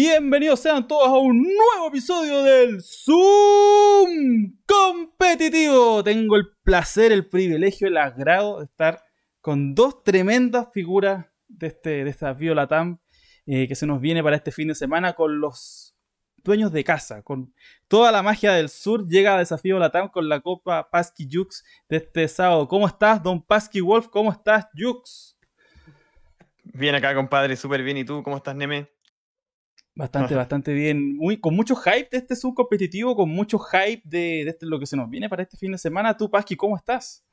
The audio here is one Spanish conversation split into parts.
Bienvenidos sean todos a un nuevo episodio del Zoom Competitivo. Tengo el placer, el privilegio, el agrado de estar con dos tremendas figuras de, este, de esta eh, que se nos viene para este fin de semana con los dueños de casa, con toda la magia del sur. Llega a Desafío Latam con la Copa Pasqui Jux de este sábado. ¿Cómo estás, don Pasqui Wolf? ¿Cómo estás, Jux? Bien acá, compadre, súper bien. ¿Y tú? ¿Cómo estás, Neme? Bastante, bastante bien. Muy, con mucho hype de este Zoom competitivo, con mucho hype de, este, lo que se nos viene para este fin de semana. Tú, Pasqui, ¿cómo estás?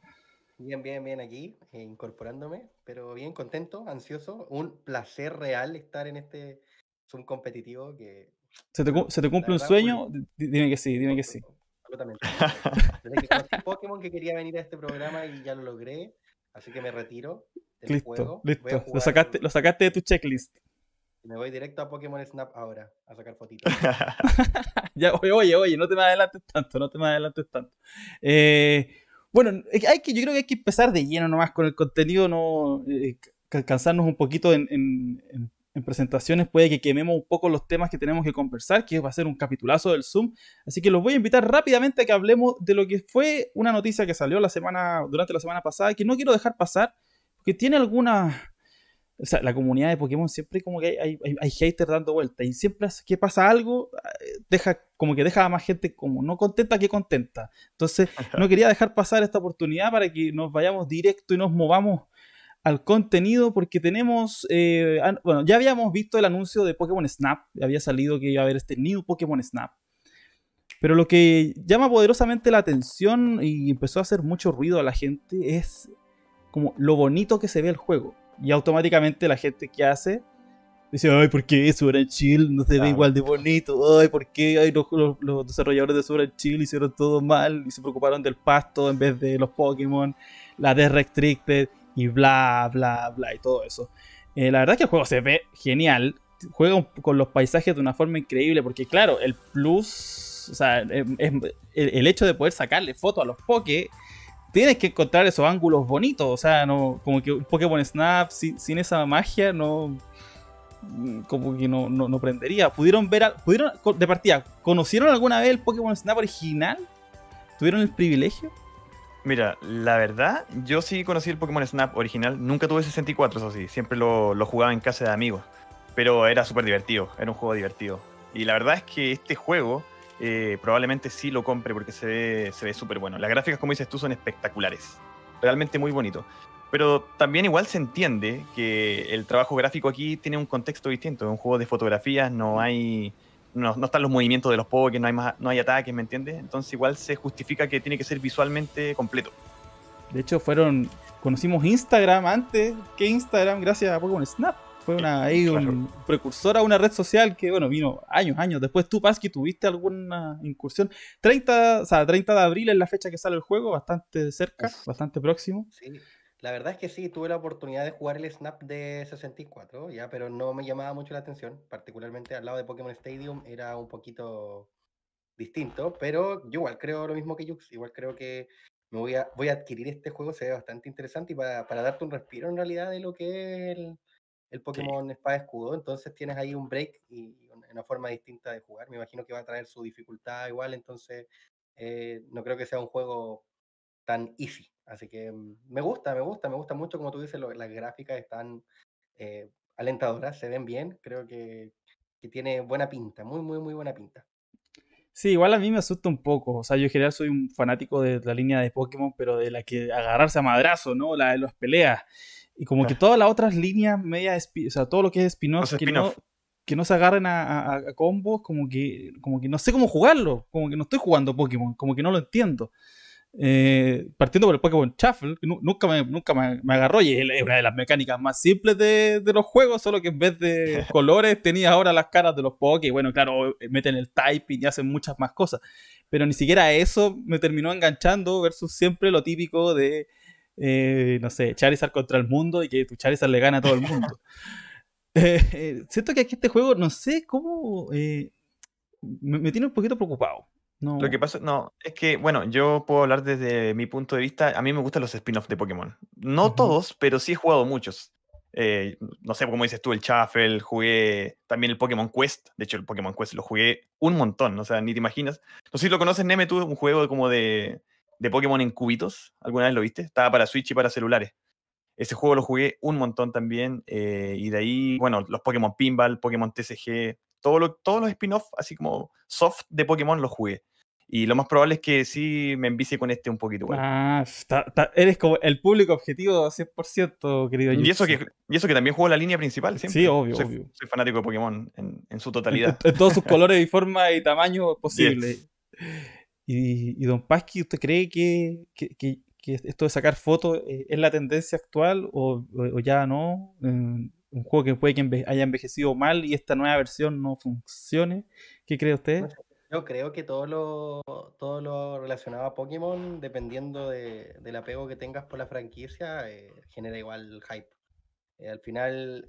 Bien, bien, bien aquí, eh, incorporándome, pero bien contento, ansioso. Un placer real estar en este Zoom competitivo que... ¿Se te, cumple un sueño? Dime que sí, dime que sí. Absolutamente. Desde que Pokémon que quería venir a este programa y ya lo logré, así que me retiro listo, Listo, lo sacaste, lo sacaste de tu checklist. Me voy directo a Pokémon Snap ahora a sacar fotitos. ya, oye, oye, no te me adelantes tanto, no te me adelantes tanto. Eh, bueno, hay que, yo creo que hay que empezar de lleno nomás con el contenido, no alcanzarnos eh, cansarnos un poquito en, presentaciones, puede que quememos un poco los temas que tenemos que conversar, que va a ser un capitulazo del Zoom. Así que los voy a invitar rápidamente a que hablemos de lo que fue una noticia que salió la semana, durante la semana pasada, que no quiero dejar pasar, que tiene alguna... O la comunidad de Pokémon siempre como que hay, hay, haters dando vueltas. Y siempre que pasa algo, eh, deja, como que deja a más gente como no contenta que contenta. Entonces, no quería dejar pasar esta oportunidad para que nos vayamos directo y nos movamos al contenido porque tenemos, eh, bueno, ya habíamos visto el anuncio de Pokémon Snap, había salido que iba a haber este new Pokémon Snap. Pero lo que llama poderosamente la atención y empezó a hacer mucho ruido a la gente es como lo bonito que se ve el juego. Y automáticamente la gente que hace dice, ay, ¿por qué Super Chill no se ve igual de bonito? Ay, ¿por qué ay, los, desarrolladores de Super Chill hicieron todo mal y se preocuparon del pasto en vez de los Pokémon, la de Restricted y bla, bla, bla y todo eso? Eh, la verdad es que el juego se ve genial, juega con los paisajes de una forma increíble, porque claro, el plus, o sea, em, em, el, el hecho de poder sacarle foto a los Poké tienes que encontrar esos ángulos bonitos. O sea, no, como que un Pokémon Snap sin, esa magia no. Mm, como que no, prendería. ¿Pudieron ver, al pudieron, de partida, ¿conocieron alguna vez el Pokémon Snap original? ¿Tuvieron el privilegio? Mira, la verdad, yo sí conocí el Pokémon Snap original. Nunca tuve 64, eso sí. Siempre lo, lo jugaba en casa de amigos. Pero era súper divertido, era un juego divertido. Y la verdad es que este juego eh, probablemente sí lo compre porque se ve, súper bueno. Las gráficas, como dices tú, son espectaculares. Realmente muy bonito. Pero también igual se entiende que el trabajo gráfico aquí tiene un contexto distinto. Es un juego de fotografías, no hay... No, están los movimientos de los Pokémon, no hay, no hay ataques, ¿me entiendes? Entonces igual se justifica que tiene que ser visualmente completo. De hecho, fueron... Conocimos Instagram antes que Instagram gracias a Pokémon Snap. Fue una, eh, precursora a una red social que, bueno, vino años, años. Después tú, Pasqui, tuviste alguna incursión. 30, o sea, 30 de abril es la fecha que sale el juego, bastante cerca, bastante próximo. Sí. La verdad es que sí, tuve la oportunidad de jugar el Snap de 64, ya, pero no me llamaba mucho la atención, particularmente al lado de Pokémon Stadium era un poquito distinto, pero yo igual creo lo mismo que Yux, igual creo que me voy a, voy a adquirir este juego, se ve bastante interesante y para, para darte un respiro en realidad de lo que es el, el Pokémon Espada Escudo, entonces tienes ahí un break y una forma distinta de jugar. Me imagino que va a traer su dificultad igual, entonces eh, no creo que sea un juego tan easy. Así que mm, me gusta, me gusta, me gusta mucho, como tú dices, las gráficas están eh, alentadoras, se ven bien, creo que, tiene buena pinta, muy, muy, muy buena pinta. Sí, igual a mí me asusta un poco. O sea, yo en general soy un fanático de la línea de Pokémon, pero de la que agarrarse a madrazo, ¿no? La de las peleas. Y como que todas las otras líneas media, o sea, todo lo que es spin que, no, se agarren a, combos, como que, como que no sé cómo jugarlo, como que no estoy jugando Pokémon, como que no lo entiendo. Eh, partiendo por el Pokémon Shuffle, que nunca, me, nunca me, agarró y es una de las mecánicas más simples de, los juegos, solo que en vez de colores tenía ahora las caras de los Poké, bueno, claro, eh, meten el typing y hacen muchas más cosas, pero ni siquiera eso me terminó enganchando versus siempre lo típico de eh, no sé, Charizard contra el mundo y que tu Charizard le gana a todo el mundo. Eh, eh, siento que aquí este juego, no sé cómo, me, tiene un poquito preocupado. Lo que pasa, no, es que, bueno, yo puedo hablar desde mi punto de vista. A mí me gustan los spin-offs de Pokémon. No todos, pero sí he jugado muchos. no sé, como dices tú, el Chaffel jugué también el Pokémon Quest. De hecho, el Pokémon Quest lo jugué un montón, o sea, ni te imaginas. No sé si lo conoces, Neme, tú, un juego como de, de Pokémon en cubitos. ¿Alguna vez lo viste? Estaba para Switch y para celulares. Ese juego lo jugué un montón también. Eh, y de ahí, bueno, los Pokémon Pinball, Pokémon TCG, todo todos los spin-off, así como soft de Pokémon, los jugué. Y lo más probable es que sí me envicie con este un poquito. Ah, eres como el público objetivo 100%, querido. Y eso, que, y eso que también juego la línea principal, ¿sí? Sí, obvio, soy, fanático de Pokémon en, su totalidad. En, todos sus colores y formas y tamaño posibles Y, don Pasqui, ¿usted cree que, esto de sacar fotos eh, es la tendencia actual o, ya no? un juego que puede que haya envejecido mal y esta nueva versión no funcione. ¿Qué cree usted? Yo creo que todo lo, todo lo relacionado a Pokémon, dependiendo del apego que tengas por la franquicia, eh, genera igual hype. Eh, al final,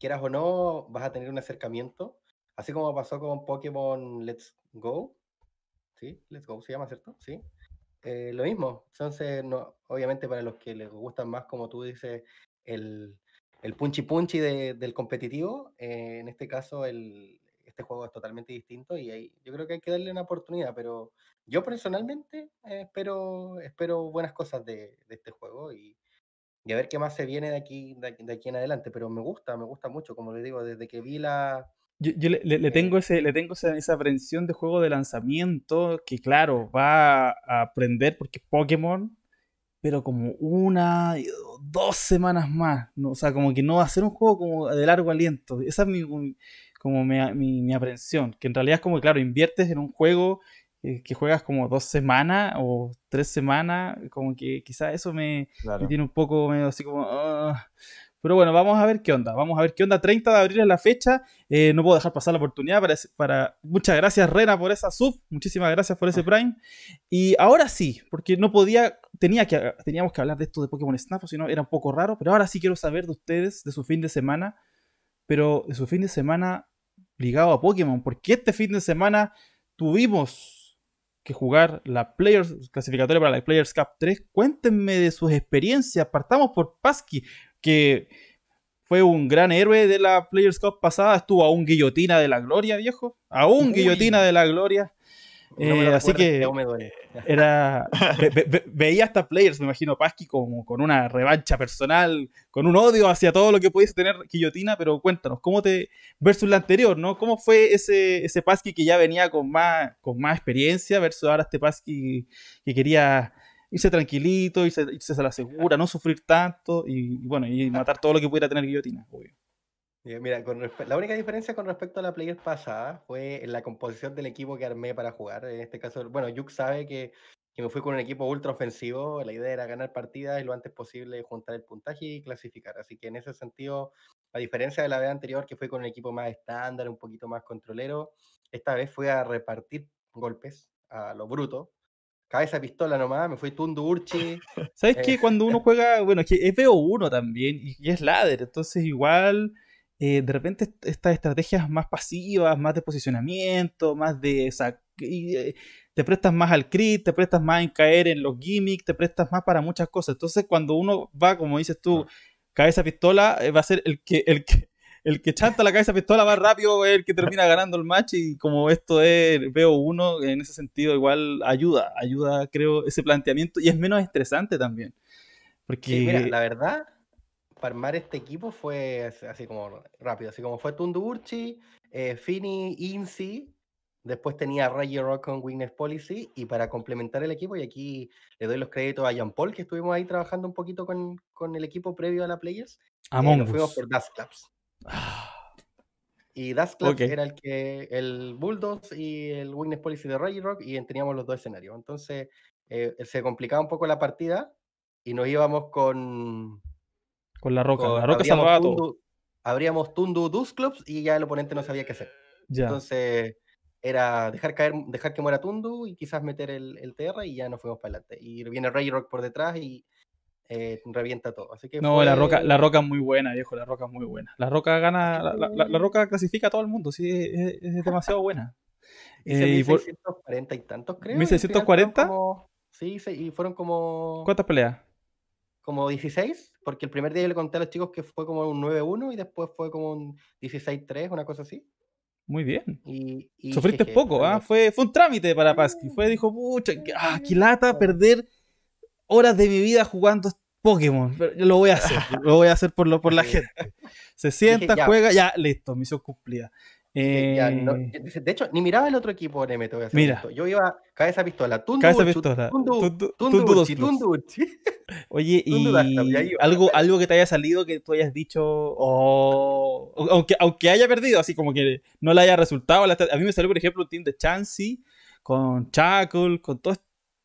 quieras o no, vas a tener un acercamiento. Así como pasó con Pokémon Let's Go, sí, Let's Go se llama, ¿cierto? Sí. Eh, lo mismo. Entonces, no, obviamente para los que les gustan más, como tú dices, el, el punchy punchy del competitivo, eh, en este caso el, este juego es totalmente distinto y hay, yo creo que hay que darle una oportunidad, pero yo personalmente eh, espero, espero buenas cosas de, este juego y, y, a ver qué más se viene de aquí, de, de, aquí en adelante, pero me gusta, me gusta mucho, como les digo, desde que vi la, yo, le, eh. tengo, ese, le tengo esa, aprensión de juego de lanzamiento que, claro, va a aprender porque Pokémon, pero como una, dos semanas más. ¿no? O sea, como que no va a ser un juego como de largo aliento. Esa es mi, como mi, aprensión. Que en realidad es como, claro, inviertes en un juego eh, que juegas como dos semanas o tres semanas, como que quizás eso me, tiene un poco así como, ah, pero bueno, vamos a ver qué onda. Vamos a ver qué onda. 30 de abril es la fecha. Eh, no puedo dejar pasar la oportunidad para, Muchas gracias, Rena, por esa sub. Muchísimas gracias por ese ah. Prime. Y ahora sí, porque no podía... Tenía que, teníamos que hablar de esto de Pokémon Snap, si no era un poco raro. Pero ahora sí quiero saber de ustedes, de su fin de semana. Pero de su fin de semana ligado a Pokémon. Porque este fin de semana tuvimos que jugar la Players clasificatoria para la Players Cup 3. Cuéntenme de sus experiencias. Partamos por Pasqui que fue un gran héroe de la Players Cup pasada, estuvo a un guillotina de la gloria, viejo, a un guillotina de la gloria. Eh, así que era veía hasta players, me imagino Pasqui como con una revancha personal, con un odio hacia todo lo que pudiese tener Guillotina, pero cuéntanos, ¿cómo te versus la anterior, ¿no? ¿Cómo fue ese ese Pasqui que ya venía con más con más experiencia versus ahora este Pasqui que quería irse tranquilito, irse, se a la segura, no sufrir tanto y, bueno, y matar todo lo que pudiera tener guillotina, obvio. Mira, la única diferencia con respecto a la player pasada fue en la composición del equipo que armé para jugar. En este caso, bueno, Yuk sabe que, que, me fui con un equipo ultra ofensivo. La idea era ganar partidas y lo antes posible juntar el puntaje y clasificar. Así que en ese sentido, a diferencia de la vez anterior, que fue con un equipo más estándar, un poquito más controlero, esta vez fue a repartir golpes a lo bruto cabeza pistola nomás, me fui Tundu Urchi. ¿Sabes qué? Eh, cuando uno eh. juega, bueno, es que es eh, 1 también y, es ladder, entonces igual de repente estas estrategias más pasivas, más de posicionamiento, más de... te prestas más al crit, te prestas más en caer en los gimmicks, te prestas más para muchas cosas. Entonces cuando uno va, como dices tú, cabeza pistola, va a ser el que, el que, el que chanta la cabeza pistola más rápido es el que termina ganando el match y como esto es veo uno, en ese sentido igual ayuda, ayuda creo ese planteamiento y es menos estresante también. Porque mira, la verdad, para armar este equipo fue así como rápido, así como fue Tundurchi eh, Fini, Insi, después tenía Reggie Rock con Witness Policy y para complementar el equipo, y aquí le doy los créditos a Jean Paul, que estuvimos ahí trabajando un poquito con, el equipo previo a la Players, eh, Among nos por Dust Clubs. Y Das Club era el que el Bulldogs y el Witness Policy de rey Rock y teníamos los dos escenarios. Entonces eh, se complicaba un poco la partida y nos íbamos con... Con la roca. la roca se Abríamos Tundu Clubs y ya el oponente no sabía qué hacer. Entonces era dejar caer, dejar que muera Tundu y quizás meter el, el TR y ya nos fuimos para adelante. Y viene Rock por detrás y eh, revienta todo. no, la, roca, la roca es muy buena, viejo, la roca es muy buena. La roca gana, la, roca clasifica a todo el mundo, sí, es, demasiado buena. 1640 eh, y tantos, creo. 1640? sí, y fueron como... ¿Cuántas peleas? Como 16, porque el primer día yo le conté a los chicos que fue como un 9-1 y después fue como un 16-3, una cosa así. Muy bien. Y, Sufriste poco, ¿ah? Fue, fue un trámite para Pasqui. Fue, dijo, pucha, ah, qué lata perder horas de mi vida jugando Pokémon. Pero yo lo voy a hacer, lo voy a hacer por, lo, por la gente. Se sienta, juega, ya, listo, misión cumplida. Eh, de hecho, ni miraba el otro equipo me Yo iba cabeza pistola, tundu, cabeza pistola. Tundu, Oye, y algo, algo que te haya salido que tú hayas dicho, oh, aunque, aunque haya perdido, así como que no le haya resultado. A mí me salió, por ejemplo, un team de Chansey con Chuckle, con todo esto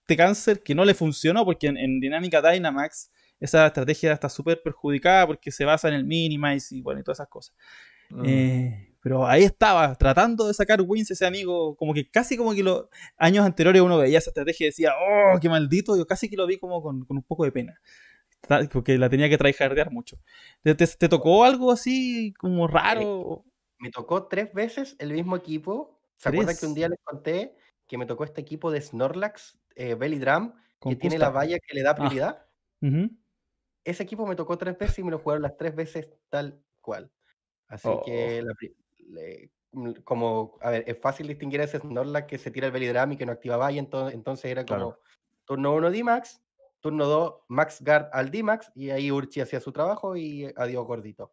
este cáncer que no le funcionó, porque en, Dinámica Dynamax esa estrategia está súper perjudicada porque se basa en el minimize y bueno, y todas esas cosas. Mm. Eh, pero ahí estaba, tratando de sacar wins ese amigo, como que casi como que los años anteriores uno veía esa estrategia y decía, oh, qué maldito, yo casi que lo vi como con, un poco de pena, porque la tenía que tryhardear mucho. ¿Te, te, tocó algo así como raro? Eh, me tocó tres veces el mismo equipo. ¿Se acuerdan que un día les conté que me tocó este equipo de Snorlax eh, Drum, que tiene la valla que le da ah, prioridad. Ese equipo me tocó tres veces y me lo jugaron las tres veces tal cual. Así oh. que, mm, como, a ver, es fácil distinguir a ese Snorlax que se tira el Belidram y que no activa valla, entonces, entonces era como turno 1 D-Max, turno 2 Max Guard al D-Max y ahí Urchi hacía su trabajo y eh, adiós gordito.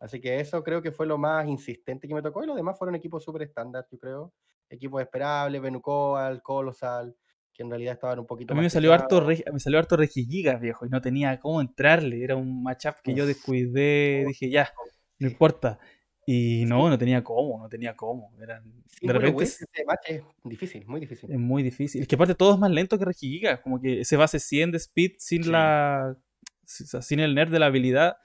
Así que eso creo que fue lo más insistente que me tocó y los demás fueron equipos súper estándar, yo creo. Equipos esperables, Benucoal, Colosal, que en realidad estaban un poquito... A mí me salió, harto, me harto Regigigas, viejo, y no tenía cómo entrarle. Era un matchup que yo descuidé, dije, ya, no importa. Y no, no tenía cómo, no tenía cómo. de repente, es, difícil, muy difícil. Es muy difícil. que aparte todo es más lento que Regigigas, como que ese base 100 de speed sin la... Sin el nerf de la habilidad,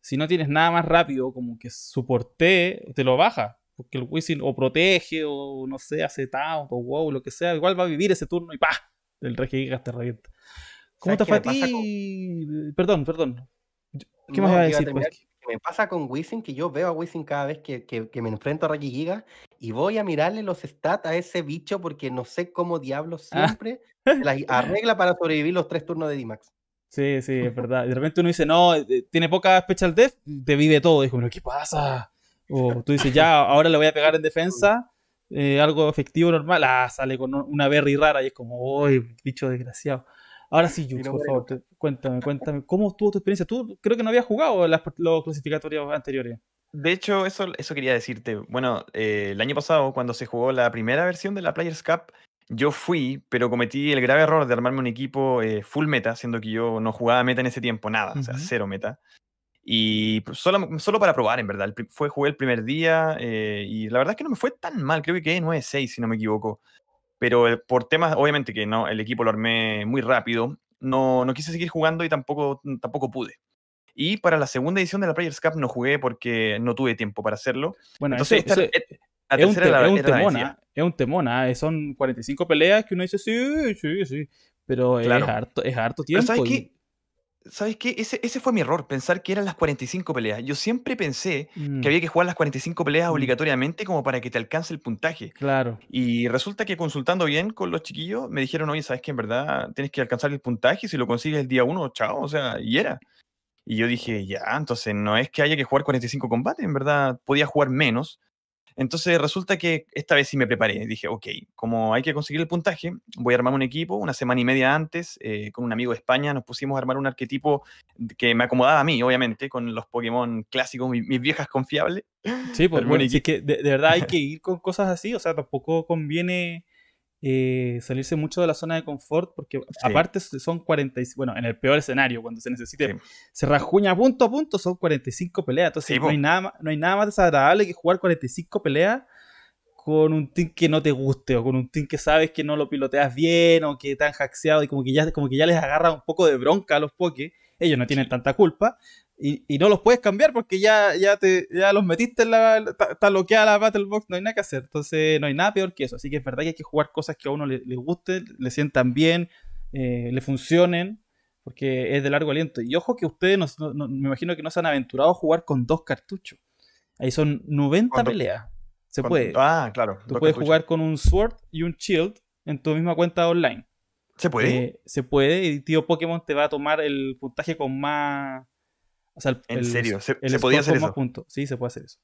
si no tienes nada más rápido como que soporte, te lo baja porque el Wisin o protege, o no sé, hace tao, o wow, lo que sea, igual va a vivir ese turno y ¡pah! El Giga te revienta. ¿Cómo te fue a ti? Perdón, perdón. ¿Qué más vas a decir? Pues? Me pasa con Wisin que yo veo a Wisin cada vez que, que, me enfrento a Reggie Giga y voy a mirarle los stats a ese bicho porque no sé cómo diablos ah. siempre las arregla para sobrevivir los tres turnos de D-Max. Sí, sí, es verdad. de repente uno dice, no, eh, tiene poca special death, te vive todo. Dijo, pero ¿qué pasa? O tú dices, ya, ahora le voy a pegar en defensa, eh, algo efectivo, normal. Ah, sale con una berry rara y es como, uy, bicho desgraciado. Ahora sí, Jux, por favor, cuéntame, cuéntame, ¿cómo estuvo tu experiencia? Tú creo que no habías jugado los clasificatorios anteriores. De hecho, eso, eso quería decirte. Bueno, eh, el año pasado, cuando se jugó la primera versión de la Players Cup, yo fui, pero cometí el grave error de armarme un equipo eh, full meta, siendo que yo no jugaba meta en ese tiempo, nada, o sea, cero meta. Y pues, mm, solo, para probar, en verdad. Fue, jugué el primer día eh, y la verdad es que no me fue tan mal. Creo que quedé 9-6, si no me equivoco. Pero eh, por temas, obviamente que no, el equipo lo armé muy rápido. No, no quise seguir jugando y tampoco, mm, tampoco pude. Y para la segunda edición de la Players Cup no jugué porque no tuve tiempo para hacerlo. Bueno, entonces e, la es, un ¿ah? es, un temona, ¿ah? es eh, un temona, son 45 peleas que uno dice sí, sí, sí, pero es, harto, es harto tiempo. ¿Sabes qué? Ese, ese fue mi error, pensar que eran las 45 peleas. Yo siempre pensé que mm. había que jugar las 45 peleas mm. obligatoriamente como para que te alcance el puntaje. Claro. Y resulta que consultando bien con los chiquillos, me dijeron, oye, ¿sabes qué? En verdad tienes que alcanzar el puntaje, si lo consigues el día uno, chao, o sea, y era. Y yo dije, ya, entonces no es que haya que jugar 45 combates, en verdad podía jugar menos entonces resulta que esta vez sí me preparé. Dije, ok, como hay que conseguir el puntaje, voy a armar un equipo. Una semana y media antes, eh, con un amigo de España, nos pusimos a armar un arquetipo que me acomodaba a mí, obviamente, con los Pokémon clásicos, mis, viejas confiables. Sí, pues bueno, es que de, verdad hay que ir con cosas así, o sea, tampoco conviene eh, salirse mucho de la zona de confort, porque aparte son 45, bueno, en el peor escenario, cuando se necesite, se rajuña punto a punto, son 45 peleas, entonces no, hay nada, no hay nada más desagradable que jugar 45 peleas con un team que no te guste o con un team que sabes que no lo piloteas bien o que están hackeado, y como que ya, como que ya les agarra un poco de bronca a los pokés, ellos no tienen tanta culpa, y, y, no los puedes cambiar porque ya, ya, te, los metiste en la. Está bloqueada la Battle Box, no hay nada que hacer. Entonces, no hay nada peor que eso. Así que es verdad que hay que jugar cosas que a uno le, le gusten, le sientan bien, eh, le funcionen, porque es de largo aliento. Y ojo que ustedes, me imagino que no se han aventurado a jugar con dos cartuchos. Ahí son 90 peleas. Se puede. Ah, claro. Tú puedes jugar con un Sword y un Shield en tu misma cuenta online. ¿Se puede? Eh, se puede, y tío Pokémon te va a tomar el puntaje con más en serio, se, podía hacer eso. Sí, se puede hacer eso.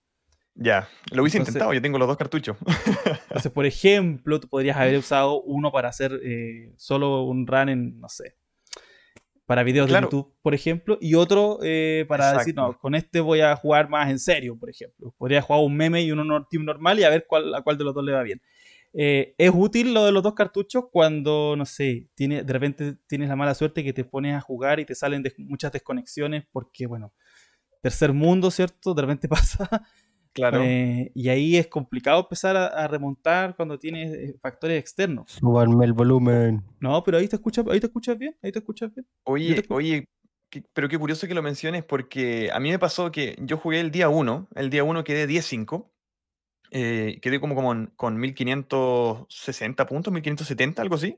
Ya, lo hubiese intentado, yo tengo los dos cartuchos. entonces, por ejemplo, tú podrías haber usado uno para hacer eh, solo un run en, no sé, para videos de YouTube, por ejemplo, y otro eh, para decir, no, con este voy a jugar más en serio, por ejemplo. Podría jugar un meme y uno team normal y a ver cuál, a cuál de los dos le va bien. Eh, es útil lo de los dos cartuchos cuando, no sé, tiene, de repente tienes la mala suerte que te pones a jugar y te salen muchas desconexiones porque, bueno, tercer mundo, ¿cierto? De repente pasa. Claro. Eh, y ahí es complicado empezar a, remontar cuando tienes eh, factores externos. Subarme el volumen. No, pero ahí te escuchas, ahí te escuchas bien, ahí te escuchas bien. Oye, oye, pero qué curioso que lo menciones porque a mí me pasó que yo jugué el día 1, el día 1 quedé 10-5 eh, quedé como, como con 1560 puntos, 1570, algo así.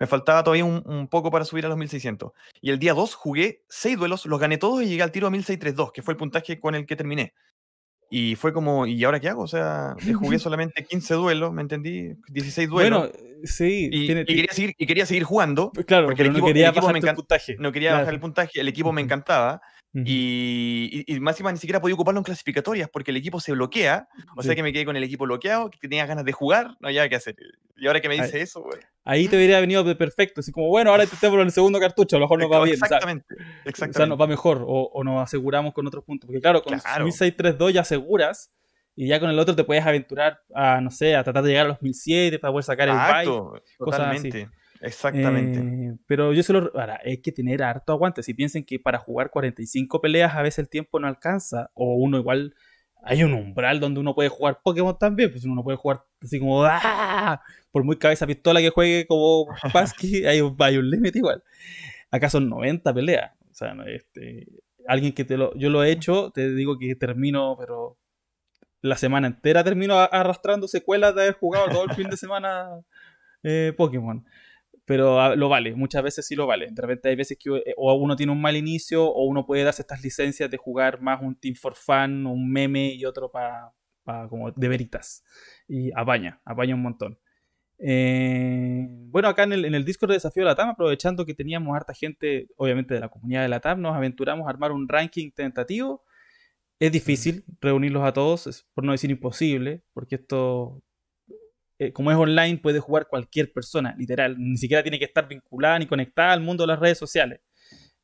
Me faltaba todavía un, poco para subir a los 1600. Y el día 2 jugué 6 duelos, los gané todos y llegué al tiro a 1632, que fue el puntaje con el que terminé. Y fue como, ¿y ahora qué hago? O sea, eh, jugué solamente 15 duelos, ¿me entendí? 16 duelos. Bueno, sí. Y, y quería, seguir, y quería seguir jugando. Claro, porque el equipo, no quería, bajar, el puntaje. No quería bajar el puntaje, el equipo me encantaba y, Máxima más ni siquiera podía ocuparlo en clasificatorias porque el equipo se bloquea. O sea que me quedé con el equipo bloqueado, que tenía ganas de jugar, no había que hacer. Y ahora que me dice eso, güey. Ahí te hubiera venido de perfecto. Así como, bueno, ahora te intentémoslo en el segundo cartucho, a lo mejor nos va bien. Exactamente. O sea, exactamente. O sea, nos va mejor o, nos aseguramos con otros puntos. Porque claro, con 1632 ya aseguras. Y ya con el otro te puedes aventurar a, no sé, a tratar de llegar a los 1007 para poder sacar el bike. Totalmente. Exactamente. Eh, pero yo se lo... Ahora, hay que tener harto aguante. Si piensen que para jugar 45 peleas a veces el tiempo no alcanza, o uno igual... Hay un umbral donde uno puede jugar Pokémon también, pues uno puede jugar así como... Ah", por muy cabeza pistola que juegue como Pasky, hay un, hay un límite igual. Acá son 90 peleas. O sea, este, alguien que te lo... Yo lo he hecho, te digo que termino, pero la semana entera termino arrastrando secuelas de haber jugado todo el fin de semana eh, Pokémon pero ah, lo vale, muchas veces sí lo vale. De repente hay veces que eh, o uno tiene un mal inicio o uno puede darse estas licencias de jugar más un Team for Fun, un meme y otro para como de veritas. Y apaña, apaña un montón. Eh, bueno, acá en el, en Discord de Desafío de la TAM, aprovechando que teníamos harta gente, obviamente de la comunidad de la TAM, nos aventuramos a armar un ranking tentativo. Es difícil reunirlos a todos, por no decir imposible, porque esto eh, como es online, puede jugar cualquier persona, literal. Ni siquiera tiene que estar vinculada ni conectada al mundo de las redes sociales.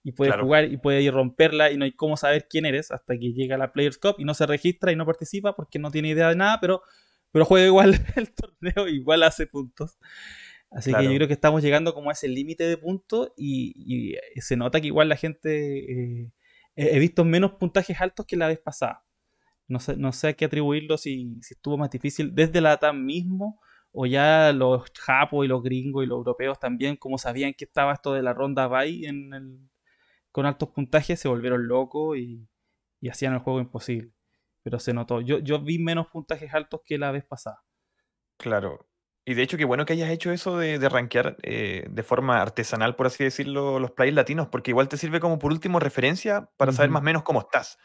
Y puede jugar y puede ir romperla y no hay cómo saber quién eres hasta que llega la Players Cup y no se registra y no participa porque no tiene idea de nada, pero, pero juega igual el torneo, igual hace puntos. Así que yo creo que estamos llegando como a ese límite de puntos y, eh, se nota que igual la gente... Eh, he visto menos puntajes altos que la vez pasada. No sé, no sé a qué atribuirlo, si, si estuvo más difícil desde la TAM mismo o ya los japos y los gringos y los europeos también, como sabían que estaba esto de la ronda bye en el, con altos puntajes, se volvieron locos y, hacían el juego imposible. Pero se notó. Yo, vi menos puntajes altos que la vez pasada. Claro. Y de hecho, qué bueno que hayas hecho eso de, de rankear eh, de forma artesanal, por así decirlo, los players latinos, porque igual te sirve como por último referencia para saber más o menos cómo estás.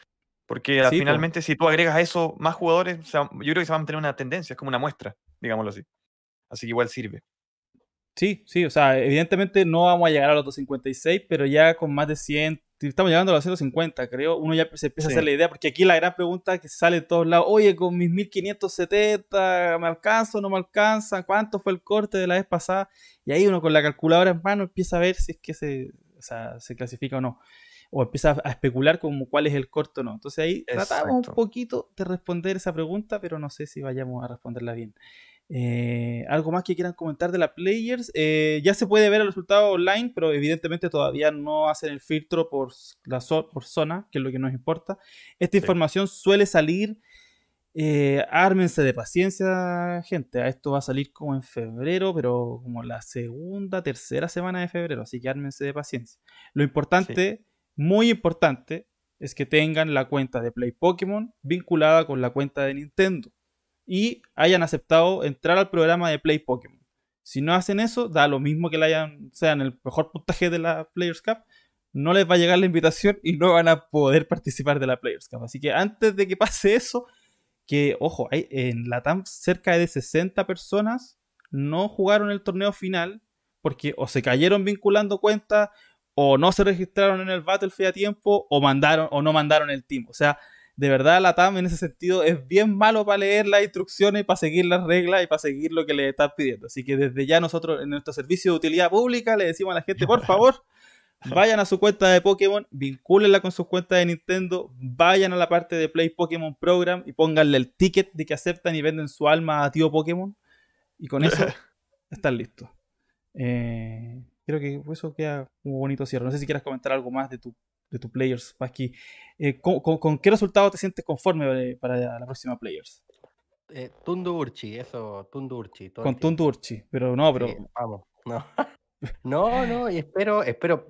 Porque finalmente, si tú agregas a eso más jugadores, yo creo que se van a tener una tendencia, es como una muestra, digámoslo así. Así que igual sirve. Sí, sí, o sea, evidentemente no vamos a llegar a los 256, pero ya con más de 100, estamos llegando a los 150, creo, uno ya se empieza a hacer la idea, porque aquí la gran pregunta que sale de todos lados, oye, con mis 1570, ¿me alcanzo no me alcanza? ¿Cuánto fue el corte de la vez pasada? Y ahí uno con la calculadora en mano empieza a ver si es que se, se clasifica o no o empieza a especular como cuál es el corte o no. Entonces ahí tratamos un poquito de responder esa pregunta, pero no sé si vayamos a responderla bien. Eh, algo más que quieran comentar de la Players. Eh, ya se puede ver el resultado online, pero evidentemente todavía no hacen el filtro por, la por zona, que es lo que nos importa. Esta información suele salir. Eh, ármense de paciencia, gente. Ah, esto va a salir como en febrero, pero como la segunda, tercera semana de febrero. Así que ármense de paciencia. Lo importante, muy importante, es que tengan la cuenta de Play Pokémon vinculada con la cuenta de Nintendo y hayan aceptado entrar al programa de Play Pokémon. Si no hacen eso, da lo mismo que la hayan, sean el mejor puntaje de la Players Cup, no les va a llegar la invitación y no van a poder participar de la Players Cup. Así que antes de que pase eso, que ojo, hay en la TAM cerca de 60 personas no jugaron el torneo final porque o se cayeron vinculando cuentas o no se registraron en el Battlefield a tiempo o mandaron o no mandaron el team. O sea, de verdad la TAM en ese sentido es bien malo para leer las instrucciones, para seguir las reglas y para seguir lo que le están pidiendo. Así que desde ya nosotros en nuestro servicio de utilidad pública le decimos a la gente, por favor, vayan a su cuenta de Pokémon, vincúlenla con su cuenta de Nintendo, vayan a la parte de Play Pokémon Program y pónganle el ticket de que aceptan y venden su alma a tío Pokémon. Y con eso están listos. Eh, creo que eso queda un bonito cierre. No sé si quieras comentar algo más de tu de tu Players, Pasqui. Eh, ¿con, qué resultado te sientes conforme eh, para la próxima Players? Eh, Tundurchi, eso, Tundurchi. Con Tundurchi, pero no, pero. vamos, no. no, no, y espero, espero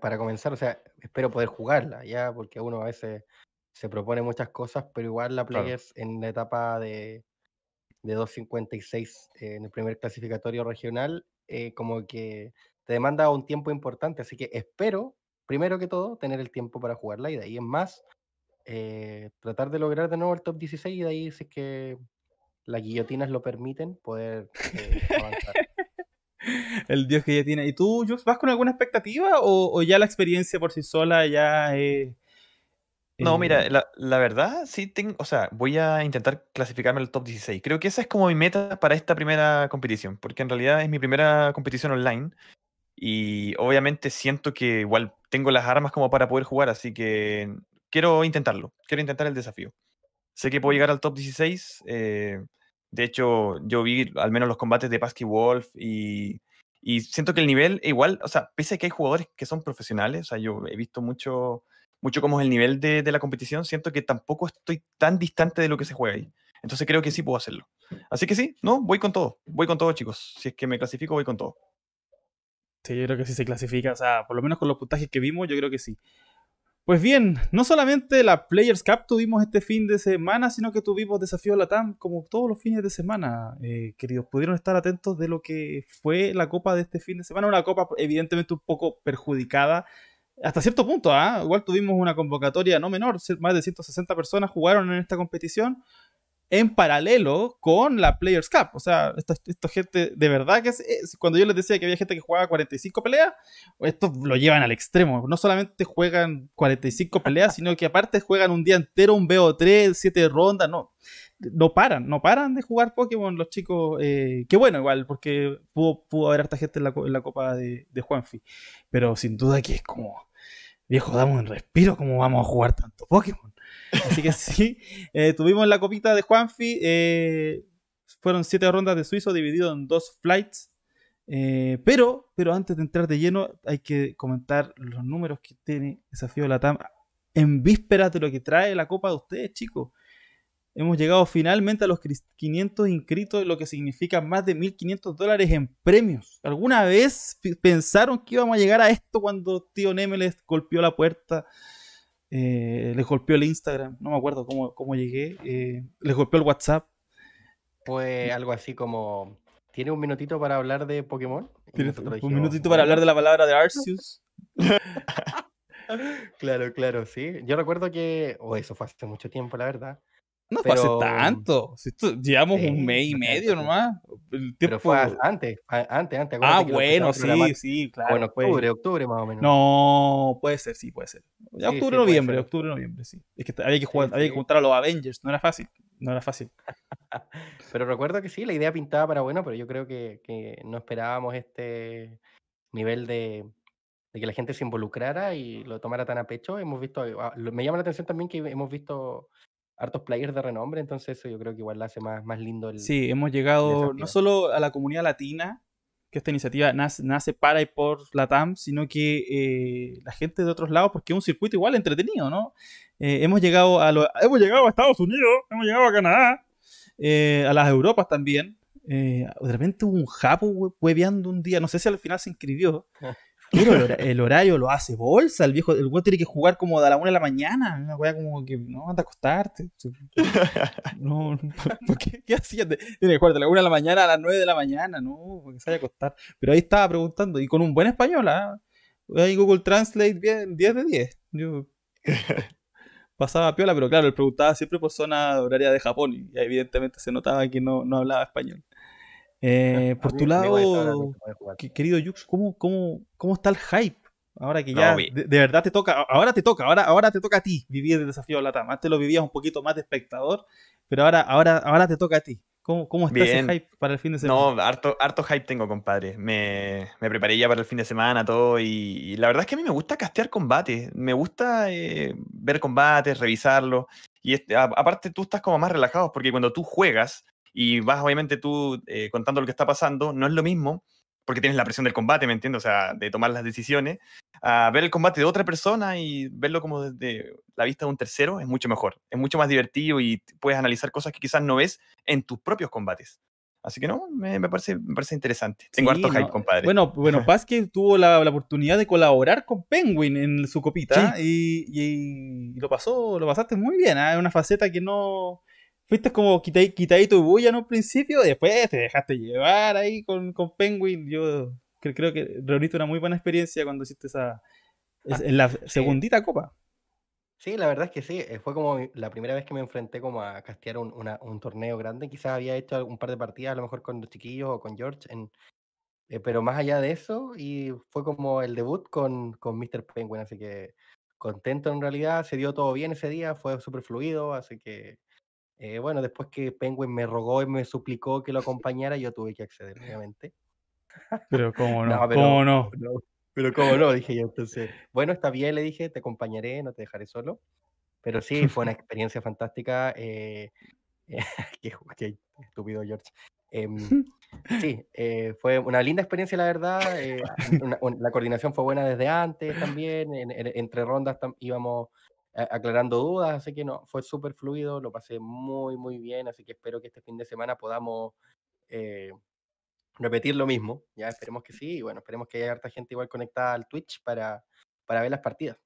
para, comenzar, o sea, espero poder jugarla, ya, porque uno a veces se propone muchas cosas, pero igual la Players en la etapa de, de 2.56 en el primer clasificatorio regional, como que te demanda un tiempo importante, así que espero primero que todo, tener el tiempo para jugarla y de ahí en más, eh, tratar de lograr de nuevo el top 16 y de ahí, si es que las guillotinas lo permiten, poder eh, avanzar. el dios que ya tiene. ¿Y tú, vas con alguna expectativa o, ya la experiencia por sí sola ya... no, mira, eh, la, la, verdad, sí, tengo, o sea, voy a intentar clasificarme al top 16. Creo que esa es como mi meta para esta primera competición, porque en realidad es mi primera competición online y obviamente siento que igual tengo las armas como para poder jugar, así que quiero intentarlo, quiero intentar el desafío. Sé que puedo llegar al top 16. Eh, de hecho, yo vi al menos los combates de Pasky Wolf y, y siento que el nivel, igual, o sea, pese a que hay jugadores que son profesionales, o sea, yo he visto mucho, mucho cómo es el nivel de, de la competición, siento que tampoco estoy tan distante de lo que se juega ahí. Entonces creo que sí puedo hacerlo. Así que sí, no, voy con todo, voy con todo, chicos. Si es que me clasifico, voy con todo. Sí, yo creo que sí se clasifica. O sea, por lo menos con los puntajes que vimos, yo creo que sí. Pues bien, no solamente la Players Cup tuvimos este fin de semana, sino que tuvimos desafío Latam como todos los fines de semana, eh, queridos. Pudieron estar atentos de lo que fue la copa de este fin de semana. Una copa evidentemente un poco perjudicada hasta cierto punto, ¿ah? igual tuvimos una convocatoria no menor, más de 160 personas jugaron en esta competición en paralelo con la Players Cup. O sea, esta, gente de verdad que es, cuando yo les decía que había gente que jugaba 45 peleas, estos lo llevan al extremo. No solamente juegan 45 peleas, sino que aparte juegan un día entero, un BO3, 7 rondas, no. No paran, no paran de jugar Pokémon los chicos. Eh, qué bueno, igual, porque pudo, haber harta gente en la, copa de, Juanfi. Pero sin duda que es como, viejo, damos un respiro, ¿cómo vamos a jugar tanto Pokémon? Así que sí, eh, tuvimos la copita de Juanfi. Eh, fueron siete rondas de suizo dividido en dos flights. Eh, pero, pero antes de entrar de lleno, hay que comentar los números que tiene Desafío Latam en vísperas de lo que trae la Copa de ustedes, chicos. Hemos llegado finalmente a los 500 inscritos, lo que significa más de 1.500 dólares en premios. ¿Alguna vez pensaron que íbamos a llegar a esto cuando Tío Nemeles les golpeó la puerta eh, le golpeó el Instagram, no me acuerdo cómo, llegué, eh, le golpeó el WhatsApp. Pues algo así como, ¿tiene un minutito para hablar de Pokémon? un minutito para hablar de la palabra de Arceus? claro, claro, sí. Yo recuerdo que, o oh, eso fue hace mucho tiempo, la verdad, no fue hace tanto. llevamos un mes y medio nomás. Pero fue antes, antes, antes. Ah, bueno, sí, sí, claro. Bueno, pues. octubre, octubre más o menos. No, puede ser, sí, puede ser. octubre, noviembre, octubre, noviembre, sí. Es que había que, jugar, había que juntar a los Avengers, no era fácil. No era fácil. pero recuerdo que sí, la idea pintaba para bueno, pero yo creo que, no esperábamos este nivel de, de que la gente se involucrara y lo tomara tan a pecho. Hemos visto, ah, me llama la atención también que hemos visto hartos players de renombre, entonces eso yo creo que igual la hace más, más lindo el... Sí, hemos llegado no solo a la comunidad latina, que esta iniciativa nace, para y por la TAM sino que eh, la gente de otros lados, porque es un circuito igual entretenido, ¿no? Eh, hemos, llegado a hemos llegado a Estados Unidos, hemos llegado a Canadá, eh, a las Europas también. de repente hubo un japo hueveando un día, no sé si al final se inscribió, ah. Pero el, horario lo hace bolsa. El viejo, el güey tiene que jugar como de la una de la mañana. Una como que no, anda a acostarte. No, ¿qué, qué Tiene que jugar de la una de la mañana a las nueve de la mañana. No, porque se vaya a acostar. Pero ahí estaba preguntando. Y con un buen español, ¿ah? Ahí Google Translate bien 10 de 10. pasaba piola, pero claro, él preguntaba siempre por zona horaria de Japón. Y evidentemente se notaba que no, no hablaba español. Eh, por tu lado, querido Yux, ¿cómo, está el hype? Ahora que ya de, verdad te toca, ahora te toca, ahora, ahora te toca a ti vivir el desafío de la TAM. Antes lo vivías un poquito más de espectador, pero ahora, ahora, ahora te toca a ti. ¿Cómo, cómo está ese hype para el fin de semana? No, harto, harto hype tengo, compadre. Me, preparé ya para el fin de semana, todo. Y, la verdad es que a mí me gusta castear combates. Me gusta eh, ver combates, revisarlos. Y aparte tú estás como más relajado, porque cuando tú juegas, y vas obviamente tú eh, contando lo que está pasando, no es lo mismo, porque tienes la presión del combate, ¿me entiendes? O sea, de tomar las decisiones, a ver el combate de otra persona y verlo como desde la vista de un tercero es mucho mejor, es mucho más divertido y puedes analizar cosas que quizás no ves en tus propios combates. Así que no, me, parece, me parece, interesante. Tengo sí, harto hype, compadre. Bueno, bueno, que tuvo la, oportunidad de colaborar con Penguin en su copita y, lo pasó, lo pasaste muy bien. ¿ah? Es una faceta que no, ¿Viste como quitáis tu bulla en un principio, después te dejaste llevar ahí con, con Penguin. Yo creo, que reuniste una muy buena experiencia cuando hiciste esa. Ah, en la segundita copa. Sí, la verdad es que sí. Eh, fue como la primera vez que me enfrenté como a castear un, un torneo grande. Quizás había hecho un par de partidas, a lo mejor con los chiquillos o con George, en, eh, pero más allá de eso, y fue como el debut con, con Mr. Penguin, así que contento en realidad, se dio todo bien ese día, fue súper fluido, así que eh, bueno, después que Penguin me rogó y me suplicó que lo acompañara, yo tuve que acceder, obviamente. Pero cómo no, pero, cómo no. no, dije yo entonces. Bueno, está bien, le dije, te acompañaré, no te dejaré solo. Pero sí, fue una experiencia fantástica. Eh, qué, estúpido, George. Em, sí, eh, fue una linda experiencia, la verdad. la coordinación fue buena desde antes también. entre rondas íbamos aclarando dudas, así que no, fue súper fluido, lo pasé muy, muy bien, así que espero que este fin de semana podamos eh, repetir lo mismo, ya esperemos que sí, y bueno, esperemos que haya harta gente igual conectada al Twitch para, para ver las partidas.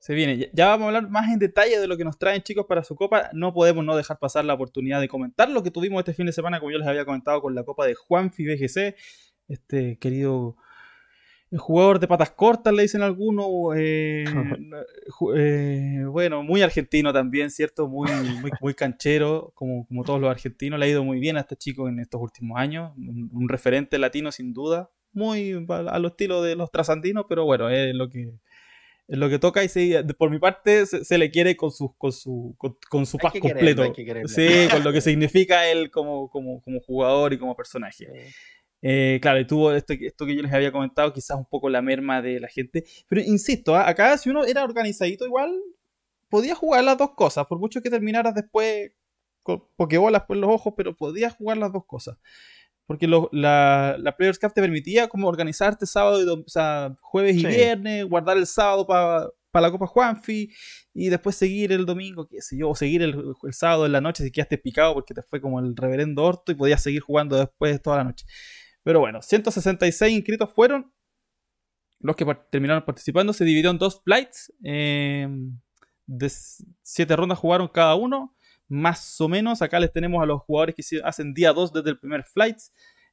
Se viene, ya vamos a hablar más en detalle de lo que nos traen chicos para su copa, no podemos no dejar pasar la oportunidad de comentar lo que tuvimos este fin de semana, como yo les había comentado con la copa de Juan BGC, este querido jugador de patas cortas, le dicen algunos. Eh, eh, bueno, muy argentino también, ¿cierto? Muy, muy, canchero, como, como, todos los argentinos. Le ha ido muy bien a este chico en estos últimos años. Un, referente latino, sin duda. Muy a los estilos de los trasandinos, pero bueno, es lo que. Es lo que toca y se, por mi parte se, le quiere con su con su con, su paz completo sí con lo que significa él como, como, como jugador y como personaje sí. Eh, claro, y tuvo esto, que yo les había comentado, quizás un poco la merma de la gente. Pero insisto, ¿ah? acá si uno era organizadito igual, podía jugar las dos cosas, por mucho que terminaras después con pokebolas por los ojos, pero podías jugar las dos cosas. Porque la, Players Cup te permitía como organizarte sábado o sea, jueves y viernes, guardar el sábado para la Copa Juanfi y después seguir el domingo, qué sé yo, o seguir el, el, sábado en la noche si quedaste picado porque te fue como el reverendo orto y podías seguir jugando después toda la noche. Pero bueno, 166 inscritos fueron. Los que terminaron participando se dividió en dos flights. Em, de siete rondas jugaron cada uno. Más o menos, acá les tenemos a los jugadores que hacen día 2 desde el primer flight.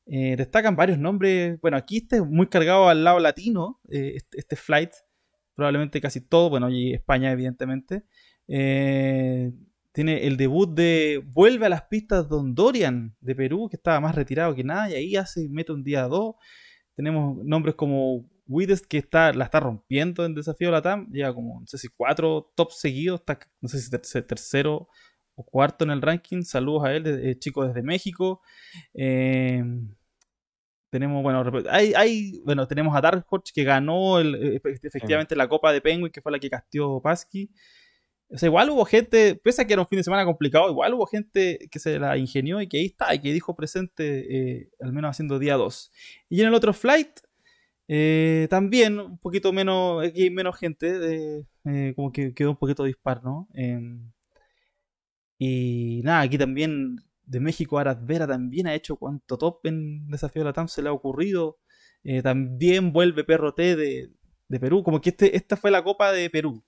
Eh, destacan varios nombres. Bueno, aquí este es muy cargado al lado latino, eh, este, flight. Probablemente casi todo. Bueno, y España, evidentemente. Eh, tiene el debut de Vuelve a las pistas Don Dorian de Perú, que estaba más retirado que nada, y ahí hace, mete un día a dos. Tenemos nombres como Widest, que está, la está rompiendo en desafío la TAM. Llega como, no sé si cuatro top seguidos, está, no sé si tercero, o cuarto en el ranking. Saludos a él, eh, chico desde México. Eh, tenemos, bueno, hay, bueno, tenemos a Dark Horse que ganó eh, efectivamente la Copa de Penguin, que fue la que casteó Pasqui. O sea, igual hubo gente, pese a que era un fin de semana complicado, igual hubo gente que se la ingenió y que ahí está, y que dijo presente, eh, al menos haciendo día 2. Y en el otro flight, eh, también un poquito menos, aquí menos gente, eh, como que quedó un poquito dispar, ¿no? Em, y nada, aquí también de México, Arad Vera también ha hecho cuanto top en Desafío de la TAM se le ha ocurrido. también vuelve Perro T de, de Perú, como que este, esta fue la Copa de Perú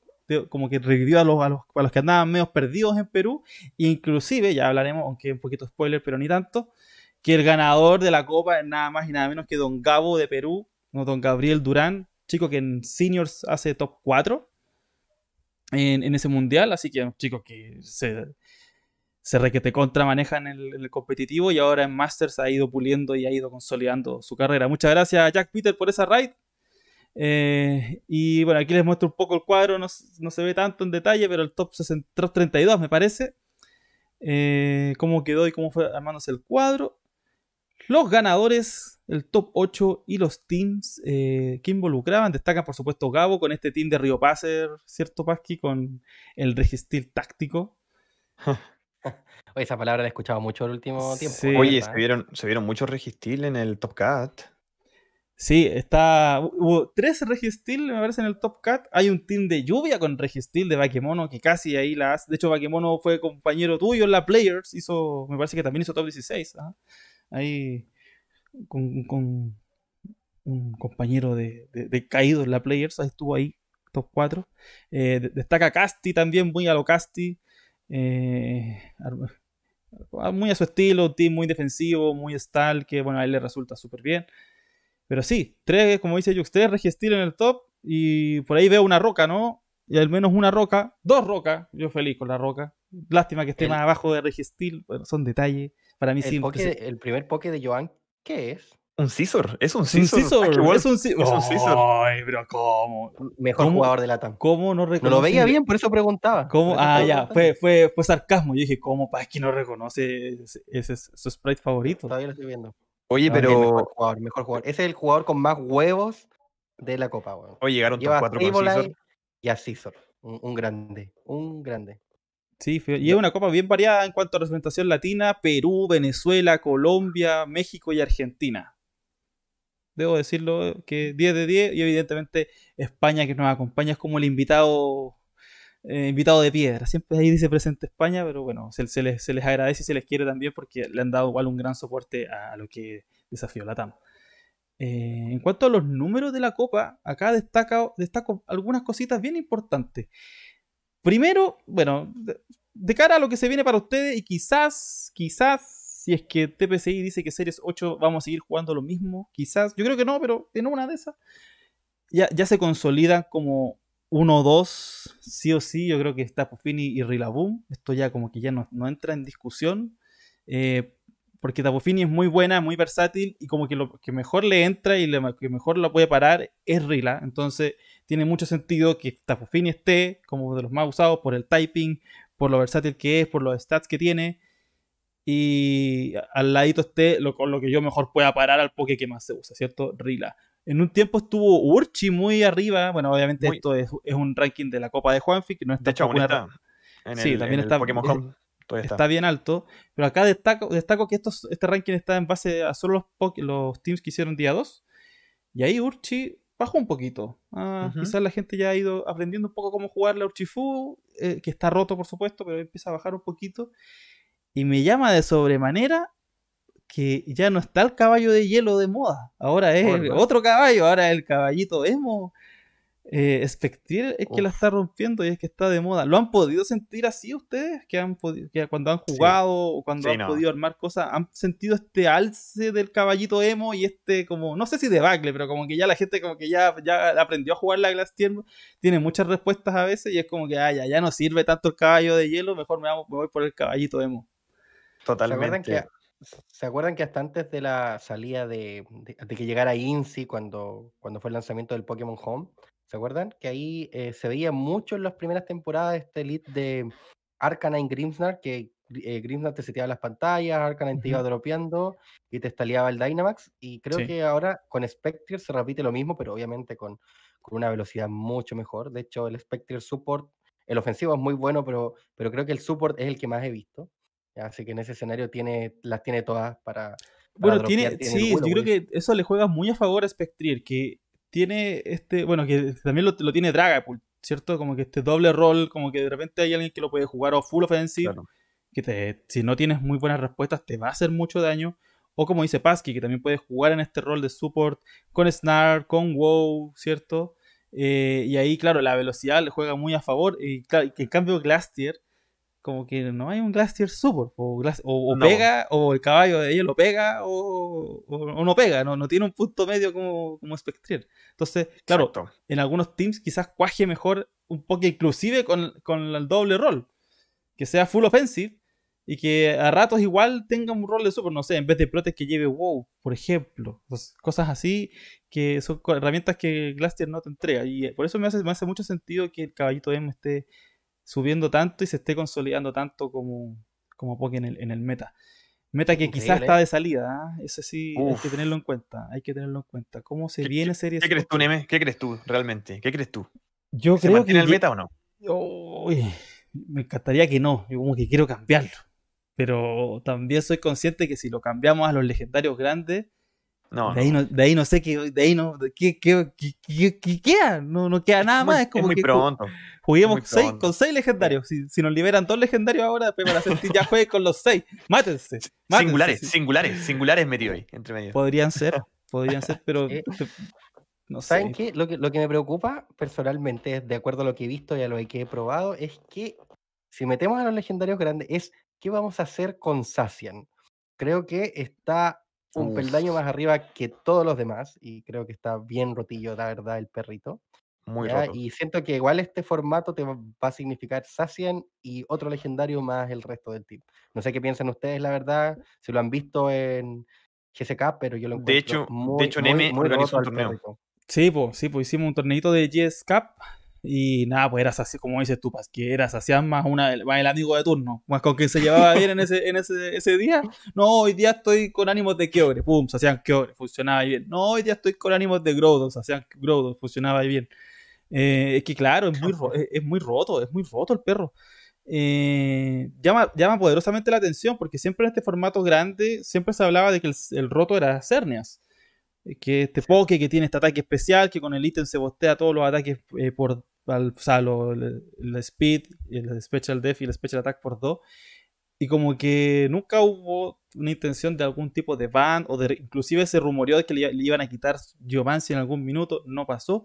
como que revivió a los, los, que andaban medio perdidos en Perú, inclusive, ya hablaremos, aunque un poquito spoiler, pero ni tanto, que el ganador de la Copa es nada más y nada menos que Don Gabo de Perú, Don Gabriel Durán, chico que en seniors hace top 4 en, ese mundial, así que chico que se, se requete contra maneja en el, competitivo y ahora en Masters ha ido puliendo y ha ido consolidando su carrera. Muchas gracias Jack Peter por esa raid. Eh, y bueno, aquí les muestro un poco el cuadro, no, se ve tanto en detalle, pero el top, 63 32 me parece. Eh, cómo quedó y cómo fue armándose el cuadro. Los ganadores, el top 8 y los teams eh, que involucraban. Destacan, por supuesto, Gabo con este team de Río Passer, ¿cierto, Pasqui? Con el registil táctico. esa palabra la he escuchado mucho el último tiempo. Oye, se vieron, muchos registil en el Top Cat. Sí, está. Hubo tres Registil me parece, en el Top Cat. Hay un team de lluvia con Registil de Bakemono que casi ahí la hace. De hecho, Bakemono fue compañero tuyo en la Players. Hizo, me parece que también hizo Top 16. Ahí con, un compañero de, de, caído en la Players. Ahí estuvo ahí, Top 4. Eh, destaca Casti también, muy a lo Casti. Eh, ah, muy a su estilo, team muy defensivo, muy style, que bueno, a él le resulta súper bien. Pero sí, tres, como dice Jux, tres Registil en el top. Y por ahí veo una roca, ¿no? Y al menos una roca, dos rocas. Yo feliz con la roca. Lástima que esté más abajo de Registil. Bueno, son detalles. Para mí el sí. el primer poke de Joan, ¿qué es? Un Scissor, es un Scissor. Ah, un es un Scissor. Ay, pero ¿cómo? Mejor jugador de la TAM. ¿Cómo no reconoce? No lo veía bien, por eso preguntaba. ¿Cómo? ah, ya, fue, fue, fue sarcasmo. Yo dije, ¿cómo? para es que no reconoce ese, su sprite favorito. Todavía lo estoy viendo. Oye, pero. el mejor jugador, Ese es el jugador con más huevos de la Copa, weón. Hoy llegaron Lleva Y a son Un, grande. Un grande. Sí, y es una copa bien variada en cuanto a representación latina, Perú, Venezuela, Colombia, México y Argentina. Debo decirlo que 10 de 10 y evidentemente España que nos acompaña es como el invitado eh, invitado de piedra. Siempre ahí dice presente España, pero bueno, se, les, agradece y se les quiere también porque le han dado igual un gran soporte a, lo que desafió la TAM. Eh, en cuanto a los números de la Copa, acá destaco algunas cositas bien importantes. Primero, bueno, de, cara a lo que se viene para ustedes y quizás, quizás, si es que TPCI dice que Series 8 vamos a seguir jugando lo mismo, quizás, yo creo que no, pero en una de esas, ya, se consolida como 1 o 2, sí o sí, yo creo que está Tapofini y Rila Boom. Esto ya como que ya no, no entra en discusión. Eh, porque Tapofini es muy buena, muy versátil y como que lo que mejor le entra y lo que mejor la puede parar es Rila. Entonces tiene mucho sentido que Tapofini esté como de los más usados por el typing, por lo versátil que es, por los stats que tiene. Y al ladito esté lo, con lo que yo mejor pueda parar al poke que más se usa, ¿cierto? Rila. En un tiempo estuvo Urchi muy arriba. Bueno, obviamente esto es, un ranking de la Copa de Juanfic. No está de hecho, está en sí, también está, Pokémon Está. bien alto. Pero acá destaco, destaco que este ranking está en base a solo los, los teams que hicieron día 2. Y ahí Urchi bajó un poquito. Ah, quizás la gente ya ha ido aprendiendo un poco cómo jugarle la Urchifu, Fu, eh, que está roto por supuesto, pero empieza a bajar un poquito. Y me llama de sobremanera que ya no está el caballo de hielo de moda. Ahora es otro caballo, ahora el caballito emo. Eh, Spectre es que la está rompiendo y es que está de moda. ¿Lo han podido sentir así ustedes? Que, han cuando han jugado o cuando han podido armar cosas, ¿han sentido este alce del caballito emo y este como, no sé si debacle, pero como que ya la gente como que ya, ya aprendió a jugar la Glass tiene muchas respuestas a veces y es como que ah, ya, no sirve tanto el caballo de hielo, mejor me, voy por el caballito emo. Totalmente. ¿Se acuerdan que hasta antes de la salida de, de, que llegara INSI cuando, cuando fue el lanzamiento del Pokémon Home? ¿Se acuerdan? Que ahí eh, se veía mucho en las primeras temporadas este lead de Arcanine Grimsnar, que eh, Grimsnar te seteaba las pantallas, Arcanine te iba dropeando y te estaleaba el Dynamax. Y creo que ahora con Spectre se repite lo mismo, pero obviamente con, con una velocidad mucho mejor. De hecho, el Spectre Support, el ofensivo es muy bueno, pero, pero creo que el Support es el que más he visto. Así que en ese escenario tiene, las tiene todas para. bueno, sí, yo creo que eso le juega muy a favor a Spectre que tiene este, bueno, que también lo, tiene Dragapult, ¿cierto? Como que este doble rol, como que de repente hay alguien que lo puede jugar o full offensive, que si no tienes muy buenas respuestas te va a hacer mucho daño, o como dice Pasky, que también puede jugar en este rol de support con Snar, con WoW, ¿cierto? Eh, y ahí, claro, la velocidad le juega muy a favor, y que en cambio Glastier como que no hay un Glacier Super. o, pega, o el caballo de ellos lo pega, o, no pega, no, no tiene un punto medio como, como Spectrier. Entonces, claro, en algunos teams quizás cuaje mejor un poco, inclusive con, el doble rol, que sea full offensive, y que a ratos igual tenga un rol de super, no sé, en vez de protes que lleve wow, por ejemplo, cosas así que son herramientas que Glacier no te entrega y por eso me hace, me hace mucho sentido que el caballito M esté subiendo tanto y se esté consolidando tanto como, como Poké en el, meta. Meta que quizás está de salida, ¿eh? ¿ah? eso sí hay que tenerlo en cuenta, hay que tenerlo en cuenta. ¿Cómo se viene serie ¿Qué crees tú, Neme? ¿Qué crees tú realmente? ¿Qué crees tú? Yo creo mantiene el meta o no? me encantaría que no, yo como que quiero cambiarlo. Pero también soy consciente que si lo cambiamos a los legendarios grandes, de, ahí no, sé qué, de ahí no, qué, queda, no, queda nada más. Es como muy pronto. Juguemos con seis legendarios. Si, si, nos liberan dos legendarios ahora, para sentir ya juegue con los seis. Mátense. singulares, singulares, singulares metido ahí, entre Podrían ser, podrían ser, pero. Eh, no ¿Saben qué? Lo, que, lo que me preocupa personalmente, de acuerdo a lo que he visto y a lo que he probado, es que si metemos a los legendarios grandes, es qué vamos a hacer con Sacian. Creo que está un peldaño más arriba que todos los demás y creo que está bien rotillo, la verdad, el perrito. Muy roto. Y siento que igual este formato te va a significar Sacian y otro legendario más el resto del team. No sé qué piensan ustedes, la verdad, si lo han visto en GSK, pero yo lo encuentro De hecho, de hecho Neme un Sí, pues, sí, hicimos un torneito de GSK y nada, pues eras así, como dices tú, pues, que eras hacían más, una, el amigo de turno, más con quien se llevaba bien en, ese, en ese, día. No, hoy día estoy con ánimos de queobre, pum, se hacían queobre, funcionaba bien. No, hoy día estoy con ánimos de Groudon, se hacían Groudon, funcionaba bien. Eh, es que claro, es muy, es, muy roto, es muy roto el perro. Eh, llama, llama poderosamente la atención porque siempre en este formato grande siempre se hablaba de que el, roto era Cernias, eh, Que este poke que tiene este ataque especial, que con el ítem se bostea todos los ataques por, al, o sea, lo, el, speed, el special def y el special attack por 2. Y como que nunca hubo una intención de algún tipo de ban o de inclusive se rumoreó de que le, iban a quitar Giovanni en algún minuto, no pasó.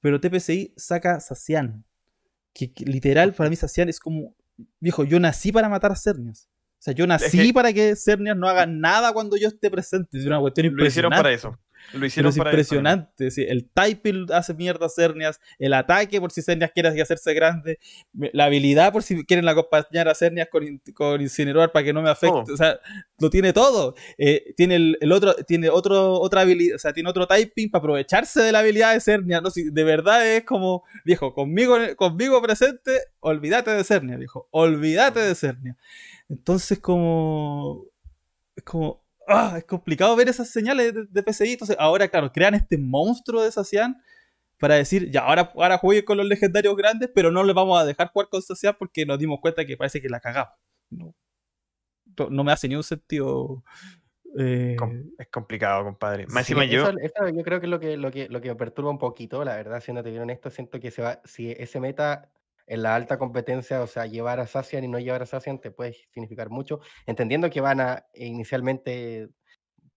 Pero TPCI saca Sacian, que, literal para mí Sacian es como, dijo, yo nací para matar a Cernias. O sea, yo nací para que Cernias no haga nada cuando yo esté presente. Es una cuestión impresionante. Lo hicieron para eso. Lo hicieron es impresionante. el typing hace mierda a Cernias, el ataque por si Cernias quiere hacerse grande, la habilidad por si quieren acompañar a Cernias con, con Incineroar para que no me afecte. Oh. O sea, lo tiene todo. Eh, tiene el, otro, tiene otro, otra habilidad, o sea, tiene otro typing para aprovecharse de la habilidad de Cernias. No, si de verdad es como, Dijo, conmigo, conmigo presente, olvídate de Cernias, Dijo, Olvídate de Cernias. Entonces, como. Es como Ah, es complicado ver esas señales de, de, ahora, claro, crean este monstruo de Sacian para decir, ya, ahora, ahora juegue con los legendarios grandes, pero no le vamos a dejar jugar con Sacian porque nos dimos cuenta que parece que la cagamos. No, no me hace ni un sentido. Eh, es complicado, compadre. Más yo. yo creo que es lo que, lo que, lo que perturba un poquito, la verdad, si no te vieron esto Siento que se va, si ese meta en la alta competencia, o sea, llevar a Sassian y no llevar a Sassian te puede significar mucho, entendiendo que van a eh, inicialmente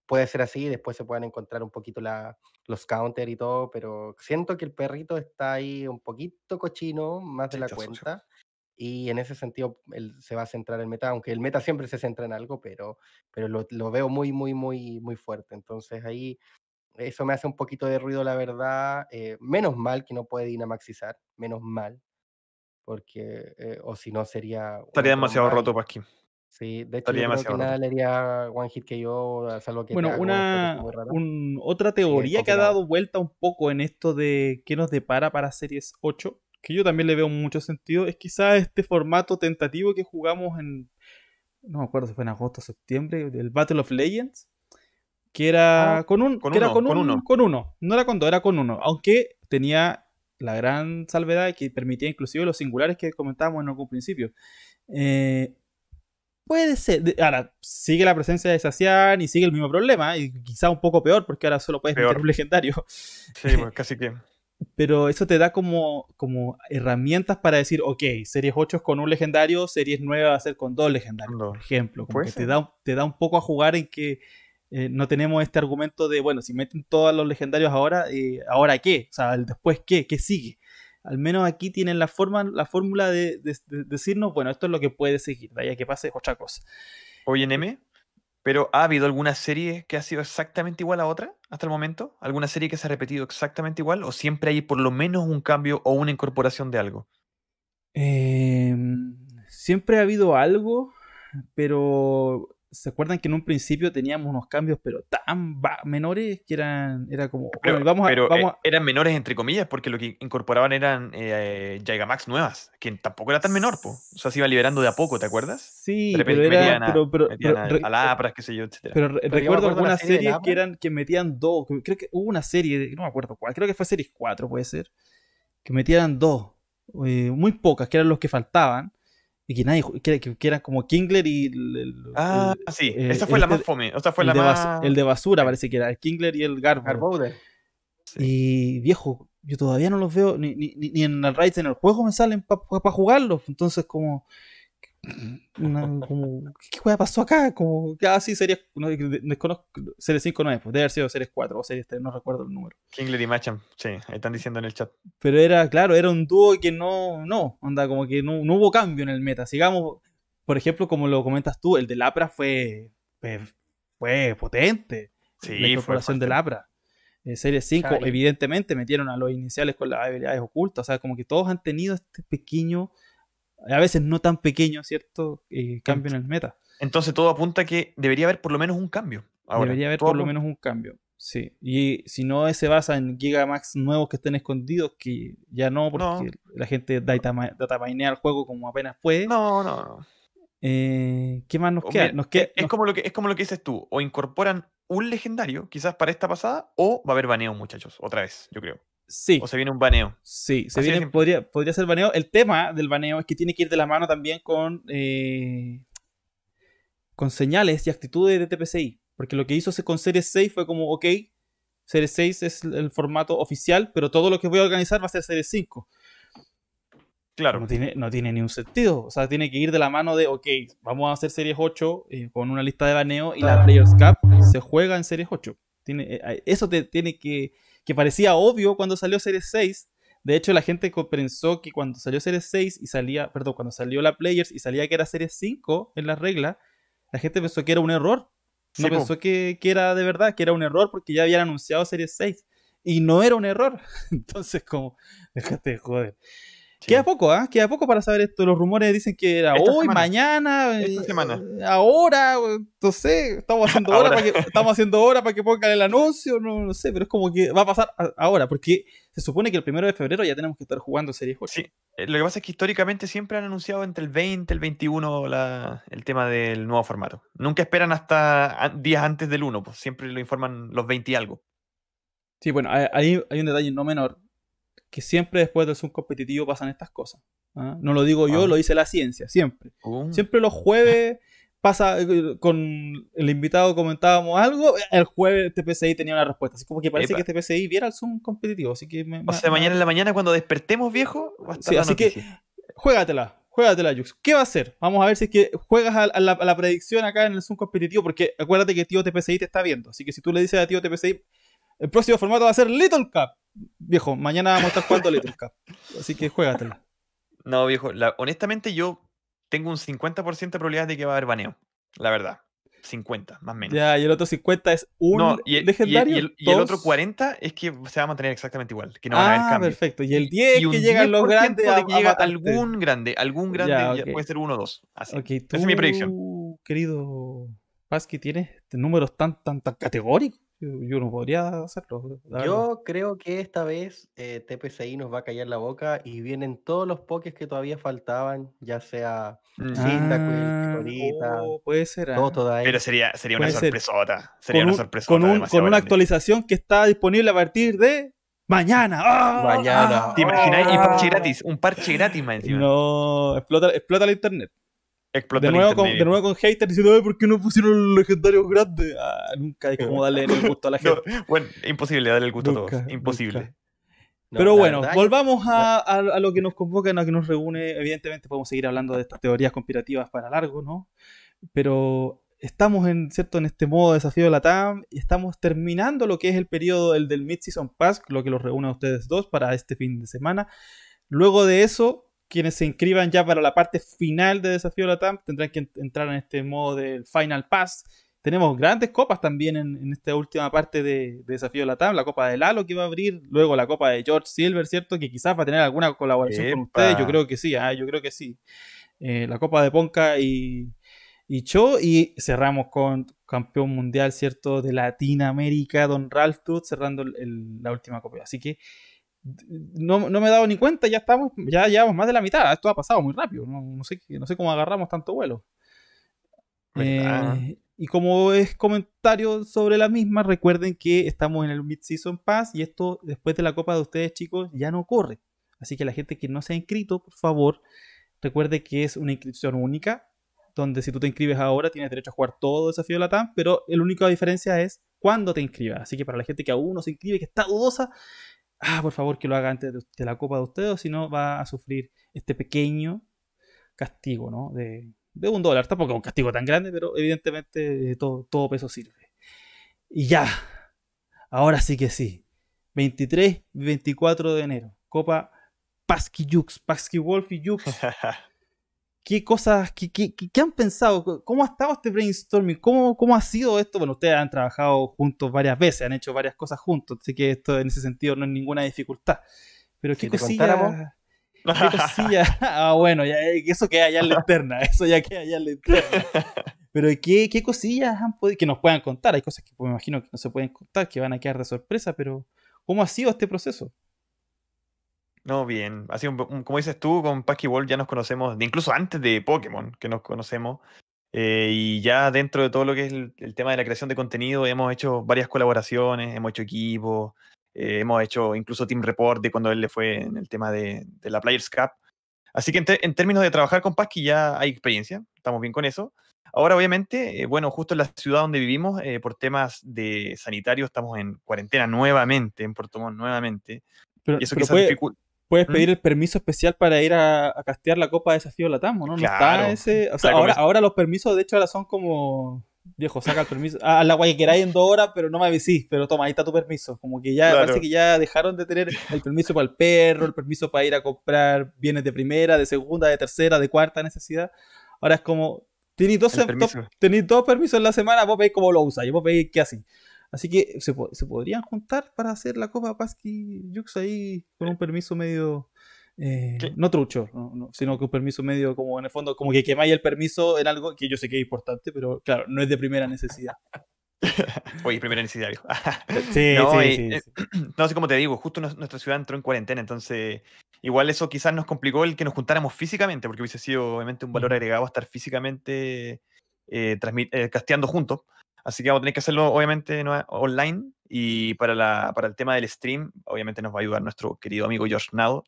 puede ser así, después se pueden encontrar un poquito la, los counter y todo, pero siento que el perrito está ahí un poquito cochino, más de la cuenta, y en ese sentido se va a centrar el meta, aunque el meta siempre se centra en algo, pero, pero lo, veo muy, muy, muy, muy fuerte, entonces ahí eso me hace un poquito de ruido, la verdad, eh, menos mal que no puede dinamaxizar, menos mal, porque eh, o si no sería... Estaría demasiado roto para aquí. Sí, de hecho, yo creo One Hit que yo, salvo que Bueno, una, otra teoría que ha dado vuelta un poco en esto de qué nos depara para Series 8, que yo también le veo mucho sentido, es quizá este formato tentativo que jugamos en. No me acuerdo si fue en agosto o septiembre, el Battle of Legends, que era ah, con un. era con, uno. Con uno. No era con dos, era con uno. Aunque tenía la gran salvedad que permitía inclusive los singulares que comentábamos en algún principio. Eh, puede ser. Ahora, sigue la presencia de Sacian y sigue el mismo problema, y quizá un poco peor, porque ahora solo puedes meter un legendario. Sí, pues, casi que. Pero eso te da como, como herramientas para decir, ok, series 8 es con un legendario, series 9 va a ser con dos legendarios, por ejemplo. te da un poco a jugar en que eh, no tenemos este argumento de, bueno, si meten todos los legendarios ahora, eh, ¿ahora qué? O sea, después qué, ¿qué sigue? Al menos aquí tienen la forma, la fórmula de, decirnos, bueno, esto es lo que puede seguir, Vaya que pase otra cosa. Oye, Neme, pero ¿ha habido alguna serie que ha sido exactamente igual a otra hasta el momento? ¿Alguna serie que se ha repetido exactamente igual? ¿O siempre hay por lo menos un cambio o una incorporación de algo? Em, siempre ha habido algo, pero ¿Se acuerdan que en un principio teníamos unos cambios, pero tan menores que eran, era como. vamos, vamos eh, eran menores entre comillas, porque lo que incorporaban eran eh, nuevas, que tampoco era tan menor, O sea, se iba liberando de a poco, ¿te acuerdas? Sí, pero a, pero, a, qué sé yo, etc. Pero, recuerdo algunas serie que eran que metían dos. Creo que hubo una serie, no me acuerdo cuál, creo que fue series 4, puede ser, que metían dos. Eh, muy pocas, que eran los que faltaban y que nadie eran como Kingler y el, ah sí eh, esa fue la este más fome o fue la más el de basura parece que era el Kingler y el Garbowder y viejo yo todavía no los veo ni, ni, ni en el raid en el juego me salen para jugarlos entonces como ¿Qué que pasó acá? Como, ah, sí, series. No, Series 5 no es, pues debe haber sido series 4 o series 3, no recuerdo el número. Kingler y Macham, sí, están diciendo en el chat. Pero era, claro, era un dúo que no. No, anda como que no, no hubo cambio en el meta. Sigamos, por ejemplo, como lo comentas tú, el de Lapra fue. fue, potente. Sí, la incorporación de Lapra. Eh, series 5, evidentemente, metieron a los iniciales con las habilidades ocultas. O sea, como que todos han tenido este pequeño a veces no tan pequeño, ¿cierto? Eh, cambio en el meta. Entonces todo apunta a que debería haber por lo menos un cambio. debería haber por lo menos un cambio. Sí, y si no eh, se basa en gigamax nuevos que estén escondidos, que ya no, porque la gente data dataminea al juego como apenas puede. No, no, no. Eh, ¿Qué más nos e-, queda? es, Como lo que, es como lo que dices tú, o incorporan un legendario, quizás para esta pasada, o va a haber baneo, muchachos, otra vez, yo creo. Sí. O se viene un baneo. Sí, se podría, podría ser baneo. El tema del baneo es que tiene que ir de la mano también con, eh, con señales y actitudes de TPCI. Porque lo que hizo con Series 6 fue como, ok, Series 6 es el formato oficial, pero todo lo que voy a organizar va a ser Series 5. Claro. No tiene, no tiene ningún sentido. O sea, tiene que ir de la mano de, ok, vamos a hacer Series 8 eh, con una lista de baneo y la Players Cup se juega en Series 8. Tiene, eh, eso te, tiene que que parecía obvio cuando salió Series 6. De hecho, la gente pensó que cuando salió Series 6 y salía, perdón, cuando salió la Players y salía que era Series 5 en la regla, la gente pensó que era un error. No pensó que, que, era de verdad, que era un error porque ya habían anunciado Series 6. Y no era un error. Entonces, como, déjate de joder. Queda poco, ¿ah? Queda poco para saber esto. Los rumores dicen que era hoy, mañana, Esta eh, semana. ahora, no sé, estamos haciendo ahora. hora para que, estamos haciendo hora para que pongan el anuncio, no, no, sé, pero es como que va a pasar ahora, porque se supone que el primero de febrero ya tenemos que estar jugando Series 8. Sí, eh, lo que pasa es que históricamente siempre han anunciado entre el 20 y el 21 el tema del nuevo formato. Nunca esperan hasta días antes del 1, pues siempre lo informan los 20 y algo. Sí, bueno, ahí hay un detalle no menor, que siempre después del Zoom competitivo pasan estas cosas. ¿ah? No lo digo yo, ah. lo dice la ciencia, siempre. Oh. Siempre los jueves pasa, eh, con el invitado comentábamos algo, el jueves este PCI tenía una respuesta. Así como que parece que este PCI viera el Zoom competitivo. Así que me, o sea, mañana en la mañana cuando despertemos, viejo, va a estar así que juégatela. Juégatela, Jux. ¿Qué va a hacer? Vamos a ver si es que juegas a, la, predicción acá en el Zoom competitivo, porque acuérdate que tío TPCI te está viendo. Así que si tú le dices a tío TPCI, el próximo formato va a ser Little Cup. Viejo, mañana vamos a estar jugando Little Cup. Así que juégatelo No, viejo, honestamente yo tengo un 50% de probabilidad de que va a haber baneo. La verdad. 50, más o menos. Ya, y el otro 50 es un legendario. Y el, otro 40 es que se va a mantener exactamente igual, que no va a haber ah, cambio perfecto. Y el 10 que llegan los grandes. De que llega algún grande, algún grande, puede ser uno o dos. Así. Esa es mi predicción. Querido que tienes este números tan, tan, tan categóricos. Yo, no podría hacerlo. Yo creo que esta vez eh, TPCI nos va a callar la boca y vienen todos los pokés que todavía faltaban, ya sea mm. Cyndaquil, ah, oh, puede ser. Ah. Pero sería, sería una sorpresota. Sería una sorpresota. Con, una actualización que está disponible a partir de Mañana. Mañana. Ah, ¿Te imagináis? Y parche gratis. Un parche gratis más encima. No, explota, explota la internet de nuevo, con, de nuevo con haters diciendo, ¿por qué no pusieron los legendarios grandes? Ah, nunca es como darle el gusto a la gente. bueno, imposible darle el gusto a todos. Imposible. Pero bueno, volvamos a, lo que nos convoca a lo que nos reúne. Evidentemente podemos seguir hablando de estas teorías conspirativas para largo, ¿no? Pero estamos en, ¿cierto? en este modo desafío de la TAM y estamos terminando lo que es el periodo del Mid-Season Pass, lo que los reúne a ustedes dos para este fin de semana. Luego de eso, quienes se inscriban ya para la parte final de Desafío la TAM, tendrán que entrar en este modo del Final Pass. Tenemos grandes copas también en, esta última parte de, de, la TAM, la Copa de Lalo que va a abrir, luego la Copa de George Silver, ¿cierto? Que quizás va a tener alguna colaboración con ustedes, yo creo que sí, ah, yo creo que sí. Eh, la Copa de Ponca y, y Cho, y cerramos con campeón mundial, ¿cierto? De Latinoamérica, Don Ralph cerrando la última copa. Así que no, me he dado ni cuenta, ya estamos, ya llevamos más de la mitad, esto ha pasado muy rápido, no, sé, no sé cómo agarramos tanto vuelo. Eh, y como es comentario sobre la misma, recuerden que estamos en el Mid-Season Pass y esto después de la copa de ustedes chicos ya no corre. Así que la gente que no se ha inscrito, por favor, recuerde que es una inscripción única, donde si tú te inscribes ahora tienes derecho a jugar todo desafío de la TAM, pero la única diferencia es cuándo te inscribas. Así que para la gente que aún no se inscribe, que está dudosa, ah, por favor que lo haga antes de, la copa de ustedes, o si no va a sufrir este pequeño castigo, ¿no? De, un dólar, tampoco es un castigo tan grande, pero evidentemente eh, todo, todo peso sirve. Y ya, ahora sí que sí, 23 24 de enero, Copa pasqui Jux, pasqui Wolf y Jux. qué cosas, qué, han pensado, cómo ha estado este brainstorming, ¿Cómo, ha sido esto. Bueno, ustedes han trabajado juntos varias veces, han hecho varias cosas juntos, así que esto en ese sentido no es ninguna dificultad. Pero qué cosillas? ¿Qué ah, bueno, eh, eso queda ya en la interna, eso ya queda ya en la interna. Pero ¿qué, cosillas han podido, que nos puedan contar? Hay cosas que me imagino que no se pueden contar, que van a quedar de sorpresa, pero ¿cómo ha sido este proceso? No, bien. así como dices tú, con Pasqui ya nos conocemos, incluso antes de Pokémon, que nos conocemos. Eh, y ya dentro de todo lo que es el, tema de la creación de contenido, hemos hecho varias colaboraciones, hemos hecho equipos, eh, hemos hecho incluso Team Report de cuando él le fue en el tema de, la Players Cup. Así que en, términos de trabajar con Pasqui ya hay experiencia, estamos bien con eso. Ahora, obviamente, eh, bueno, justo en la ciudad donde vivimos, por temas de sanitario, estamos en cuarentena nuevamente, en Puerto nuevamente. y eso quizás puedes ¿Mm? pedir el permiso especial para ir a, castear la Copa de Desafío Latam, ¿no? No está ese. O sea, ahora, ahora los permisos, de hecho, ahora son como. Viejo, saca el permiso. Ah, la guay que queráis en dos horas, pero no me avisís. Pero toma, ahí está tu permiso. Como que ya parece que ya dejaron de tener el permiso para el perro, el permiso para ir a comprar bienes de primera, de segunda, de tercera, de cuarta necesidad. Ahora es como, Tenéis dos, permisos en la semana, vos veis cómo lo usáis, vos veis qué así. Así que se, podrían juntar para hacer la Copa Pasqui Jux ahí con un permiso medio. Eh, no trucho, sino que un permiso medio como en el fondo, como que quemáis el permiso en algo que yo sé que es importante, pero claro, no es de primera necesidad. Oye, primera necesidad, sí, sí, sí, No sé eh, cómo te digo, justo nuestra ciudad entró en cuarentena, entonces igual eso quizás nos complicó el que nos juntáramos físicamente, porque hubiese sido obviamente un valor mm. agregado estar físicamente eh, casteando juntos. Así que vamos a tener que hacerlo, obviamente, online. Y para, la, para el tema del stream, obviamente nos va a ayudar nuestro querido amigo George Now.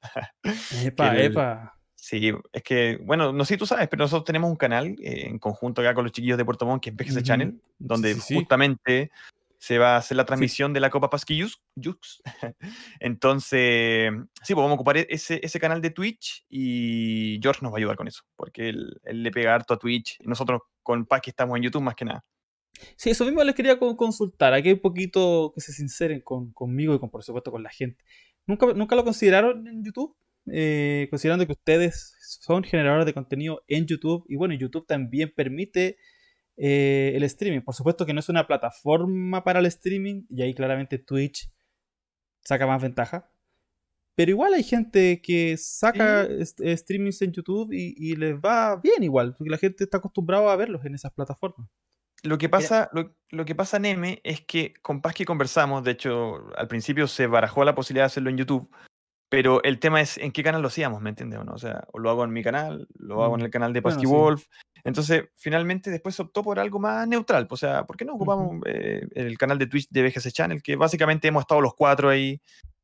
Epa, epa. Sí, es que, bueno, no sé si tú sabes, pero nosotros tenemos un canal eh, en conjunto acá con los chiquillos de Puerto Montt, que es PGC Channel, donde justamente se va a hacer la transmisión de la Copa Pasquillus. Entonces, sí, pues vamos a ocupar e-, ese, ese, canal de Twitch y George nos va a ayudar con eso, porque él, le pega harto a Twitch. Nosotros con Paz que estamos en YouTube más que nada. Sí, eso mismo les quería consultar. Aquí hay un poquito que se sinceren con, conmigo y con, por supuesto con la gente. ¿Nunca, nunca lo consideraron en YouTube? Eh, considerando que ustedes son generadores de contenido en YouTube y bueno, YouTube también permite eh, el streaming. Por supuesto que no es una plataforma para el streaming y ahí claramente Twitch saca más ventaja. Pero igual hay gente que saca streamings en YouTube y, y les va bien igual, porque la gente está acostumbrada a verlos en esas plataformas. Lo que pasa, lo, que pasa, Neme, es que con Pasqui conversamos, de hecho, al principio se barajó la posibilidad de hacerlo en YouTube, pero el tema es en qué canal lo hacíamos, ¿me entiendes? O, no? o sea, lo hago en mi canal, lo hago en mm, el canal de Pasqui Wolf. Entonces, finalmente después optó por algo más neutral. Pues, o sea, ¿por qué no ocupamos eh, el canal de Twitch de BGC Channel? Que básicamente hemos estado los cuatro ahí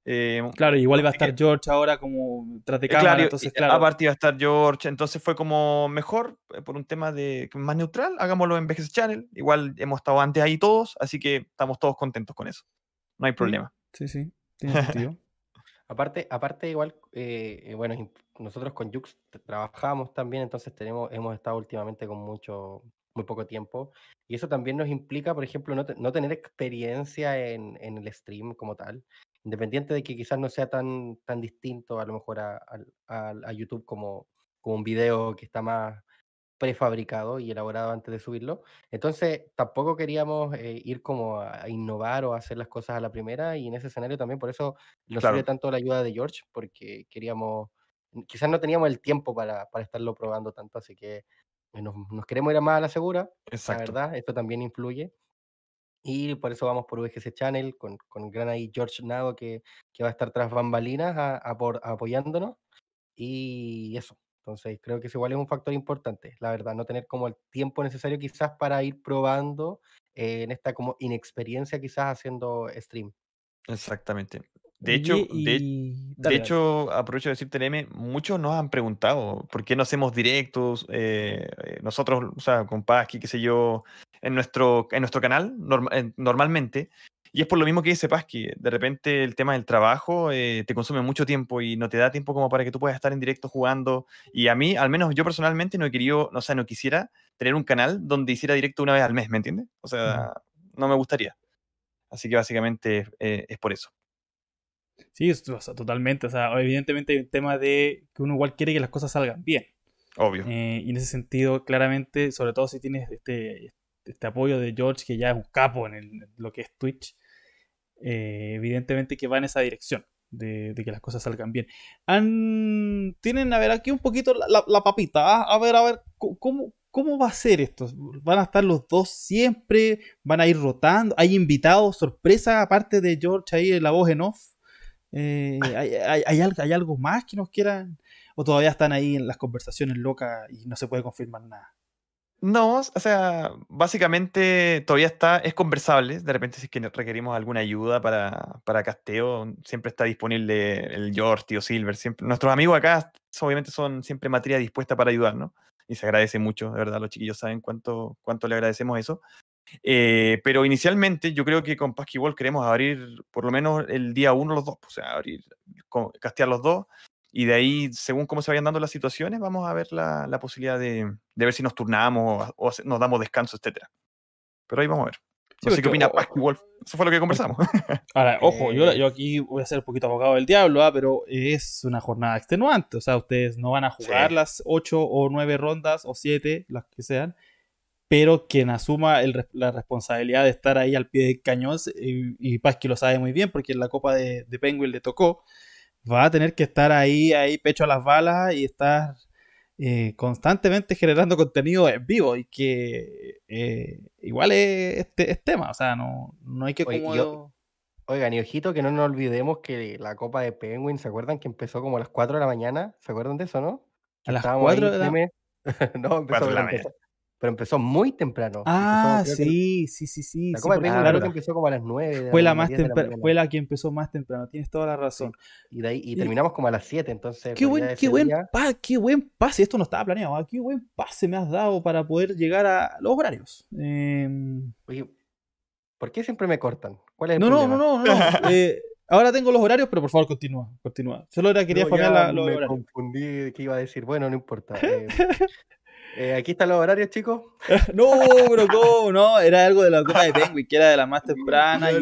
eh, claro, igual iba a estar George ahora como tras de eh, cámara, claro, entonces claro. Aparte iba a estar George, entonces fue como mejor eh, por un tema de más neutral, hagámoslo en VGC Channel, igual hemos estado antes ahí todos, así que estamos todos contentos con eso, no hay problema. Sí, sí, tiene sentido. aparte, aparte igual, bueno, nosotros con Jux trabajamos también, entonces tenemos, hemos estado últimamente con mucho, muy poco tiempo. Y eso también nos implica, por ejemplo, no, tener experiencia en, el stream como tal independiente de que quizás no sea tan, tan distinto a lo mejor a, YouTube como, como un video que está más prefabricado y elaborado antes de subirlo. Entonces, tampoco queríamos eh, ir como a innovar o a hacer las cosas a la primera y en ese escenario también, por eso nos sirve tanto la ayuda de George, porque queríamos, quizás no teníamos el tiempo para, para estarlo probando tanto, así que eh, nos, queremos ir más a la segura, Exacto. la verdad, esto también influye. Y por eso vamos por VGC Channel, con, con gran ahí George Nado que, que va a estar tras bambalinas a, por, apoyándonos. Y eso. Entonces, creo que es igual es un factor importante, la verdad, no tener como el tiempo necesario quizás para ir probando eh, en esta como inexperiencia quizás haciendo stream. Exactamente. De hecho, de, de hecho aprovecho de decirte, M, muchos nos han preguntado por qué no hacemos directos. Eh, eh, nosotros, o sea, con Pasqui, qué sé yo, en nuestro, en nuestro canal normalmente. Y es por lo mismo que dice que de repente el tema del trabajo eh, te consume mucho tiempo y no te da tiempo como para que tú puedas estar en directo jugando. Y a mí, al menos yo personalmente, no he querido, o sea, no quisiera tener un canal donde hiciera directo una vez al mes, ¿me entiendes? O sea, no me gustaría. Así que básicamente eh, es por eso. Sí, totalmente. O sea, evidentemente hay un tema de que uno igual quiere que las cosas salgan bien. Obvio. Eh, y en ese sentido, claramente, sobre todo si tienes este, este apoyo de George, que ya es un capo en, lo que es Twitch, eh, evidentemente que va en esa dirección. De, que las cosas salgan bien. tienen, a ver, aquí un poquito la, papita. ¿ah? A ver, a ver, ¿cómo, ¿cómo va a ser esto? ¿Van a estar los dos siempre? ¿Van a ir rotando? ¿Hay invitados? ¿Sorpresa aparte de George ahí en la voz en off? Eh, ¿hay, algo más que nos quieran? ¿O todavía están ahí en las conversaciones locas y no se puede confirmar nada? No, o sea, básicamente todavía está, es conversable. De repente, si es que requerimos alguna ayuda para, para casteo, mm, siempre está disponible el George o Silver. Siempre. Nuestros amigos acá, obviamente, son siempre materia dispuesta para ayudarnos. Y se agradece mucho, de verdad, los chiquillos saben cuánto, cuánto le agradecemos eso. Eh, pero inicialmente, yo creo que con Pasquibol queremos abrir por lo menos el día uno los dos, pues, o sea, abrir, castear los dos y de ahí, según cómo se vayan dando las situaciones, vamos a ver la, la posibilidad de, de, ver si nos turnamos o, nos damos descanso, etcétera. Pero ahí vamos a ver. No sé qué opina Wolf. Eso fue lo que conversamos. Ahora, ojo, yo, yo aquí voy a ser un poquito abogado del diablo, ah, pero es una jornada extenuante. O sea, ustedes no van a jugar las ocho o nueve rondas o siete las que sean, pero quien asuma el, la responsabilidad de estar ahí al pie del cañón, eh, y, y Pasqui lo sabe muy bien porque en la Copa de, de Penguin le tocó va a tener que estar ahí, ahí pecho a las balas y estar eh, constantemente generando contenido en vivo y que eh, igual es, este tema, o sea, no, no hay que Oye, como... Oigan, y ojito que no nos olvidemos que la Copa de Penguin, ¿se acuerdan que empezó como a las 4 de la mañana? ¿Se acuerdan de eso, no? A las 4 de la mañana. no, empezó de la mañana pero empezó muy temprano. Ah, sí, sí, sí, sí, empezó las fue la, fue la que empezó más temprano, tienes toda la razón. Y de ahí terminamos como a las 7, entonces. Qué pues, buen, qué buen, pase, esto no estaba planeado, ¿ah? qué buen pase me has dado para poder llegar a los horarios. Em. ¿por qué siempre me cortan? ¿Cuál es no, no, no, no, eh, Ahora tengo los horarios, pero por favor continúa, continúa. Solo era quería poner la, confundí qué iba a decir. Bueno, no importa. Eh, eh, aquí están los horarios, chicos. no, pero ¿cómo? No, era algo de la Copa de Penguin, que era de la más temprana. y,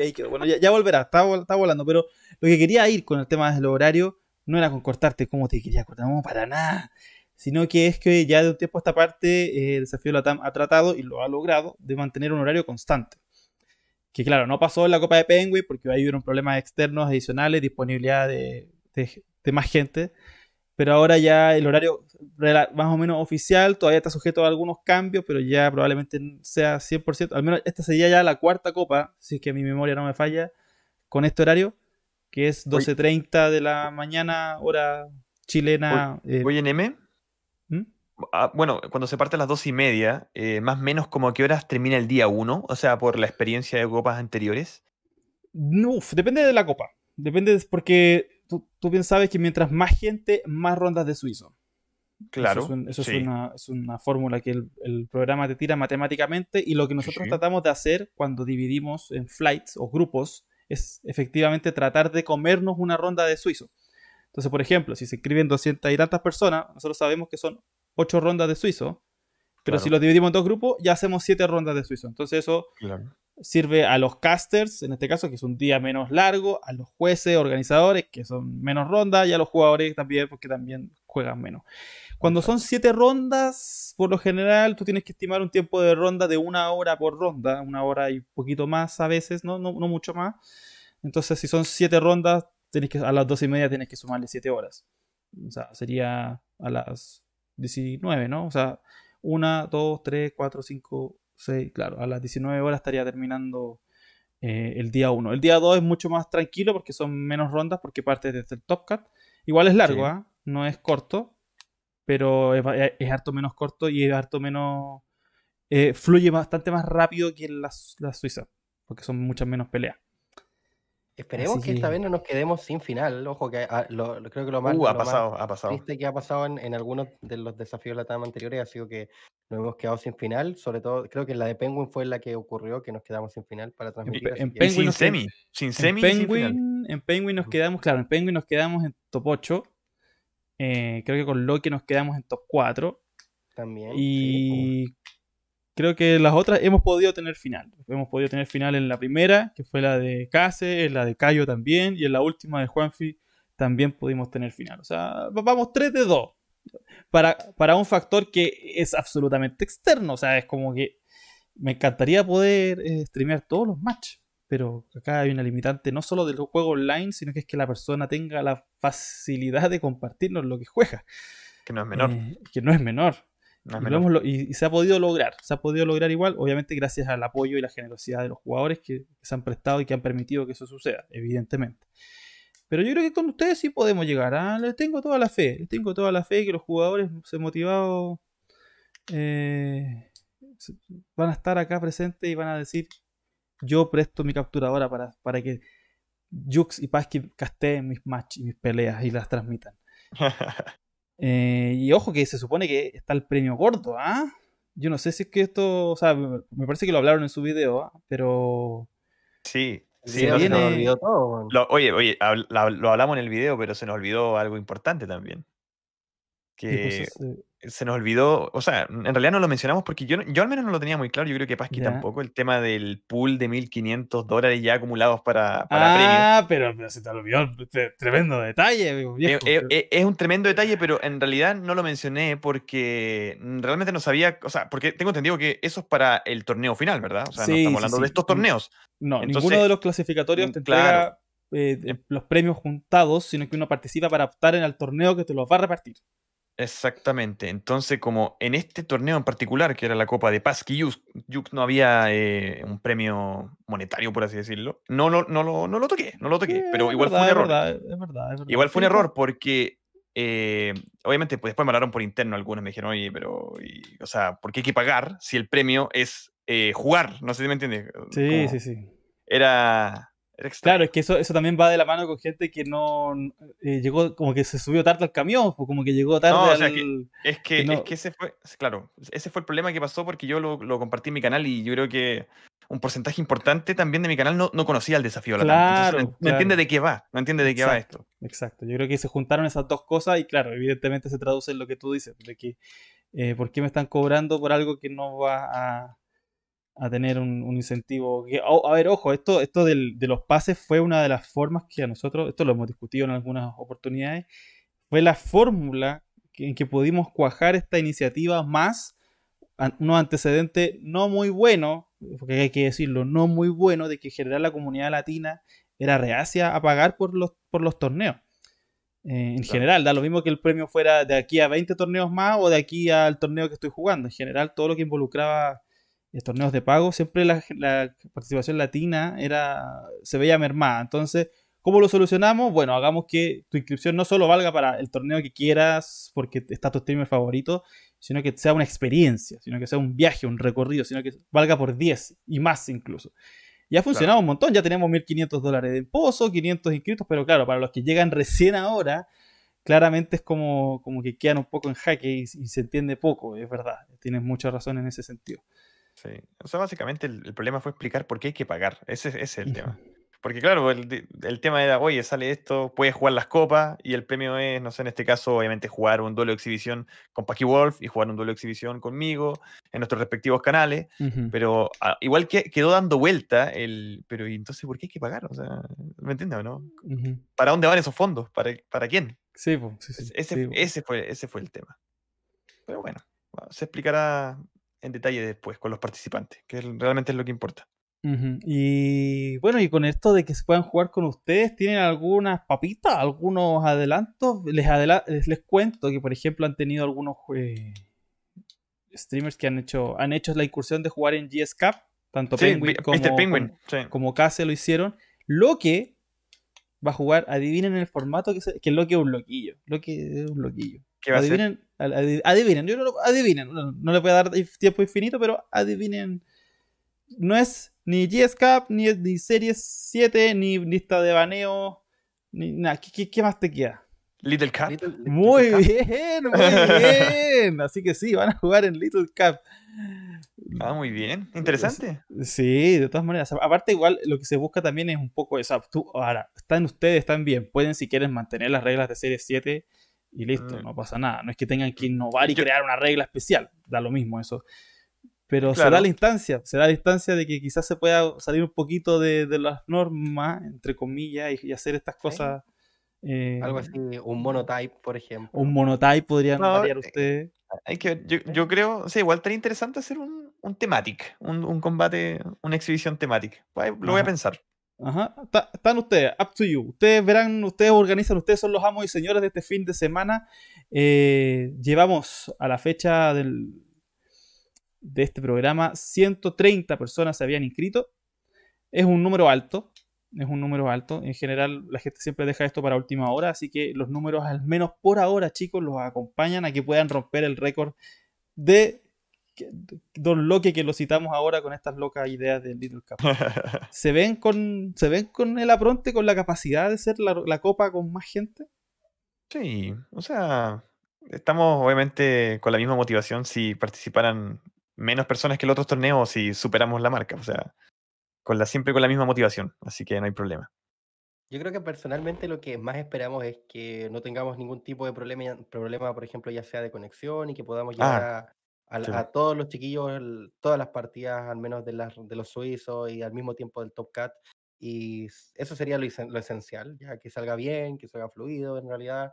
ahí quedó. Bueno, ya, volverá, está, volando. Pero lo que quería ir con el tema del horario no era con cortarte como te quería cortar, no, para nada. Sino que es que ya de un tiempo a esta parte eh, el desafío de la TAM ha tratado y lo ha logrado de mantener un horario constante. Que claro, no pasó en la Copa de Penguin porque ahí hubieron problemas externos adicionales, disponibilidad de, de más gente pero ahora ya el horario más o menos oficial todavía está sujeto a algunos cambios, pero ya probablemente sea 100%, al menos esta sería ya la cuarta copa, si es que mi memoria no me falla, con este horario, que es 12.30 de la mañana, hora chilena. ¿Voy en M? bueno, cuando se parte a las dos y media, eh, más o menos como a qué horas termina el día 1, o sea, por la experiencia de copas anteriores. Uf, depende de la copa, depende, porque tú, bien sabes que mientras más gente, más rondas de suizo. Claro. Eso, es, una, fórmula que el, programa te tira matemáticamente y lo que nosotros tratamos de hacer cuando dividimos en flights o grupos es efectivamente tratar de comernos una ronda de suizo. Entonces, por ejemplo, si se escriben 200 y tantas personas, nosotros sabemos que son 8 rondas de suizo, pero si los dividimos en dos grupos, ya hacemos 7 rondas de suizo. Entonces eso sirve a los casters, en este caso, que es un día menos largo, a los jueces, organizadores, que son menos rondas, y a los jugadores también, porque también juegan menos. Cuando son siete rondas, por lo general, tú tienes que estimar un tiempo de ronda de una hora por ronda, una hora y poquito más a veces, no, no, mucho más. Entonces, si son siete rondas, tienes que, a las dos y media tienes que sumarle siete horas. O sea, sería a las 19, ¿no? O sea, una dos tres cuatro cinco Sí, claro, a las 19 horas estaría terminando eh, el día 1. El día 2 es mucho más tranquilo porque son menos rondas porque parte desde el Top cut. Igual es largo, ¿ah? no es corto, pero es, harto menos corto y es harto menos... Eh, fluye bastante más rápido que en la Suiza, porque son muchas menos peleas. Esperemos que, esta vez no nos quedemos sin final. Ojo, que ah, creo que lo más, uh, ha pasado, ha pasado. triste que ha pasado en, algunos de los desafíos de la TAM anteriores ha sido que nos hemos quedado sin final. Sobre todo, creo que la de Penguin fue la que ocurrió, que nos quedamos sin final para transmitir. En, Penguin, sin semi. Sin semi. En Penguin, sin final. en Penguin nos quedamos, claro, en Penguin nos quedamos en top 8. Eh, creo que con Loki nos quedamos en top 4. También. Y creo que las otras hemos podido tener final. Hemos podido tener final en la primera, que fue la de Case, en la de Cayo también, y en la última de Juanfi también pudimos tener final. O sea, vamos 3 de 2. Para, para un factor que es absolutamente externo. O sea, es como que me encantaría poder eh, streamear todos los matches. Pero acá hay una limitante no solo del juego online, sino que es que la persona tenga la facilidad de compartirnos lo que juega. Que no es menor. Eh, que no es menor y, se ha podido lograr, se ha podido lograr igual, obviamente gracias al apoyo y la generosidad de los jugadores que, se han prestado y que han permitido que eso suceda, evidentemente. Pero yo creo que con ustedes sí podemos llegar. ¿ah? Les tengo toda la fe. Les tengo toda la fe que los jugadores se motivados eh, van a estar acá presentes y van a decir: Yo presto mi capturadora para, para que Jux y Pasqui casteen mis matches y mis peleas y las transmitan. Eh, y ojo que se supone que está el premio corto, ¿ah? Yo no sé si es que esto, o sea, me parece que lo hablaron en su video, ¿ah? pero... Sí, se nos olvidó todo. oye, oye, lo hablamos en el video, pero se nos olvidó algo importante también. Pues que este se nos olvidó, o sea, en realidad no lo mencionamos porque yo, yo al menos no lo tenía muy claro, yo creo que Pasqui tampoco, el tema del pool de 1.500 dólares ya acumulados para, para ah, Pero, se te olvidó, tremendo detalle. E, e, e, es, un tremendo detalle, pero en realidad no lo mencioné porque realmente no sabía, o sea, porque tengo entendido que eso es para el torneo final, ¿verdad? O sea, no estamos hablando de estos torneos. No, ninguno de los clasificatorios te entrega eh, em los premios juntados, sino que uno participa para optar en el torneo que te los va a repartir. Exactamente. Entonces, como en este torneo en particular, que era la Copa de Paz, que no había eh, un premio monetario, por así decirlo, no, no, no, lo toqué, no lo toqué, pero igual fue un error. Es verdad, igual fue un error porque, eh, obviamente, pues después me hablaron por interno algunos, me dijeron, oye, pero, o sea, ¿por qué hay que pagar si el premio es eh, jugar? No sé si me entiendes. Sí, sí, sí. Era, Claro, es que eso, eso también va de la mano con gente que no eh, llegó, como que se subió tarde al camión, o pues, como que llegó tarde. es que, ese fue, claro, ese fue el problema que pasó porque yo lo, compartí en mi canal y yo creo que un porcentaje importante también de mi canal no, conocía el desafío. Claro, no, claro. no, entiende de qué va, no entiende de qué va esto. Exacto, yo creo que se juntaron esas dos cosas y claro, evidentemente se traduce en lo que tú dices, de que eh, por qué me están cobrando por algo que no va a a tener un, incentivo. a ver, ojo, esto, esto de los pases fue una de las formas que a nosotros, esto lo hemos discutido en algunas oportunidades, fue la fórmula en que pudimos cuajar esta iniciativa más unos antecedentes no muy buenos, porque hay que decirlo, no muy bueno, de que en general la comunidad latina era reacia a pagar por los, por los torneos. Eh, en general, da lo mismo que el premio fuera de aquí a 20 torneos más o de aquí al torneo que estoy jugando. En general, todo lo que involucraba eh, torneos de pago, siempre la, participación latina era, se veía mermada. Entonces, ¿cómo lo solucionamos? Bueno, hagamos que tu inscripción no solo valga para el torneo que quieras, porque está tu streamer favorito, sino que sea una experiencia, sino que sea un viaje, un recorrido, sino que valga por 10 y más incluso. Y ha funcionado un montón, ya tenemos 1.500 dólares de pozo, 500 inscritos, pero claro, para los que llegan recién ahora, claramente es como, como que quedan un poco en jaque y se entiende poco, es verdad, tienes mucha razón en ese sentido. Sí. O sea, básicamente el, problema fue explicar por qué hay que pagar. Ese, es el tema. Porque claro, el, el, tema era, oye, sale esto, puedes jugar las copas y el premio es, no sé, en este caso, obviamente jugar un duelo de exhibición con Paki Wolf y jugar un duelo de exhibición conmigo en nuestros respectivos canales. Pero ah, igual que quedó dando vuelta el, pero ¿y entonces por qué hay que pagar? O sea, ¿me entiendes o no? ¿Para dónde van esos fondos? ¿Para, para quién? Sí, pues. ese, ese, fue, ese fue el tema. Pero bueno, se explicará en detalle después con los participantes, que realmente es lo que importa. Y bueno, y con esto de que se puedan jugar con ustedes, ¿tienen algunas papitas, algunos adelantos? Les, les, cuento que, por ejemplo, han tenido algunos streamers que han hecho, han hecho la incursión de jugar en GS Cup, tanto Penguin, este como, Penguin como, lo hicieron. Lo que va a jugar, adivinen el formato que, lo que es un loquillo. Loki es un loquillo. ¿Qué adivinen, adivinen, yo no lo, adivinen. No, le les voy a dar tiempo infinito, pero adivinen. No es ni GS ni, ni Series 7, ni lista de baneo, ni nada. ¿Qué, más te queda? Little Cup. muy bien, muy bien. Así que sí, van a jugar en Little Cup. Ah, muy bien. Interesante. Sí, de todas maneras. Aparte, igual lo que se busca también es un poco esa ahora, están ustedes, están bien. Pueden, si quieren, mantener las reglas de Series 7 y listo, mm. no pasa nada. No es que tengan que mm. innovar y crear una regla especial, da lo mismo eso. Pero será la instancia, será la instancia de que quizás se pueda salir un poquito de, las normas, entre comillas, y, hacer estas cosas. Eh, Algo así, un monotype, por ejemplo. Un monotype podría variar eh, ustedes. Hay que, yo, creo, sí, igual estaría interesante hacer un, un thematic, un, combate, una exhibición temática. Lo voy a pensar. Ajá, están ustedes, up to you. Ustedes verán, ustedes organizan, ustedes son los amos y señores de este fin de semana. Eh, llevamos a la fecha del, de este programa 130 personas se habían inscrito. Es un número alto, es un número alto. En general, la gente siempre deja esto para última hora, así que los números, al menos por ahora, chicos, los acompañan a que puedan romper el récord de Don Loque, que lo citamos ahora con estas locas ideas del Little Cup. ¿Se ven con, ¿se ven con el apronte, con la capacidad de ser la, copa con más gente? Sí, o sea, estamos obviamente con la misma motivación si participaran menos personas que los otros torneos si superamos la marca, o sea, con la, siempre con la misma motivación, así que no hay problema. Yo creo que personalmente lo que más esperamos es que no tengamos ningún tipo de problema, problema por ejemplo, ya sea de conexión y que podamos ah. llegar a a, todos los chiquillos, todas las partidas, al menos de, las, de los suizos y al mismo tiempo del Top Cat. Y eso sería lo, esencial, ya que salga bien, que salga fluido en realidad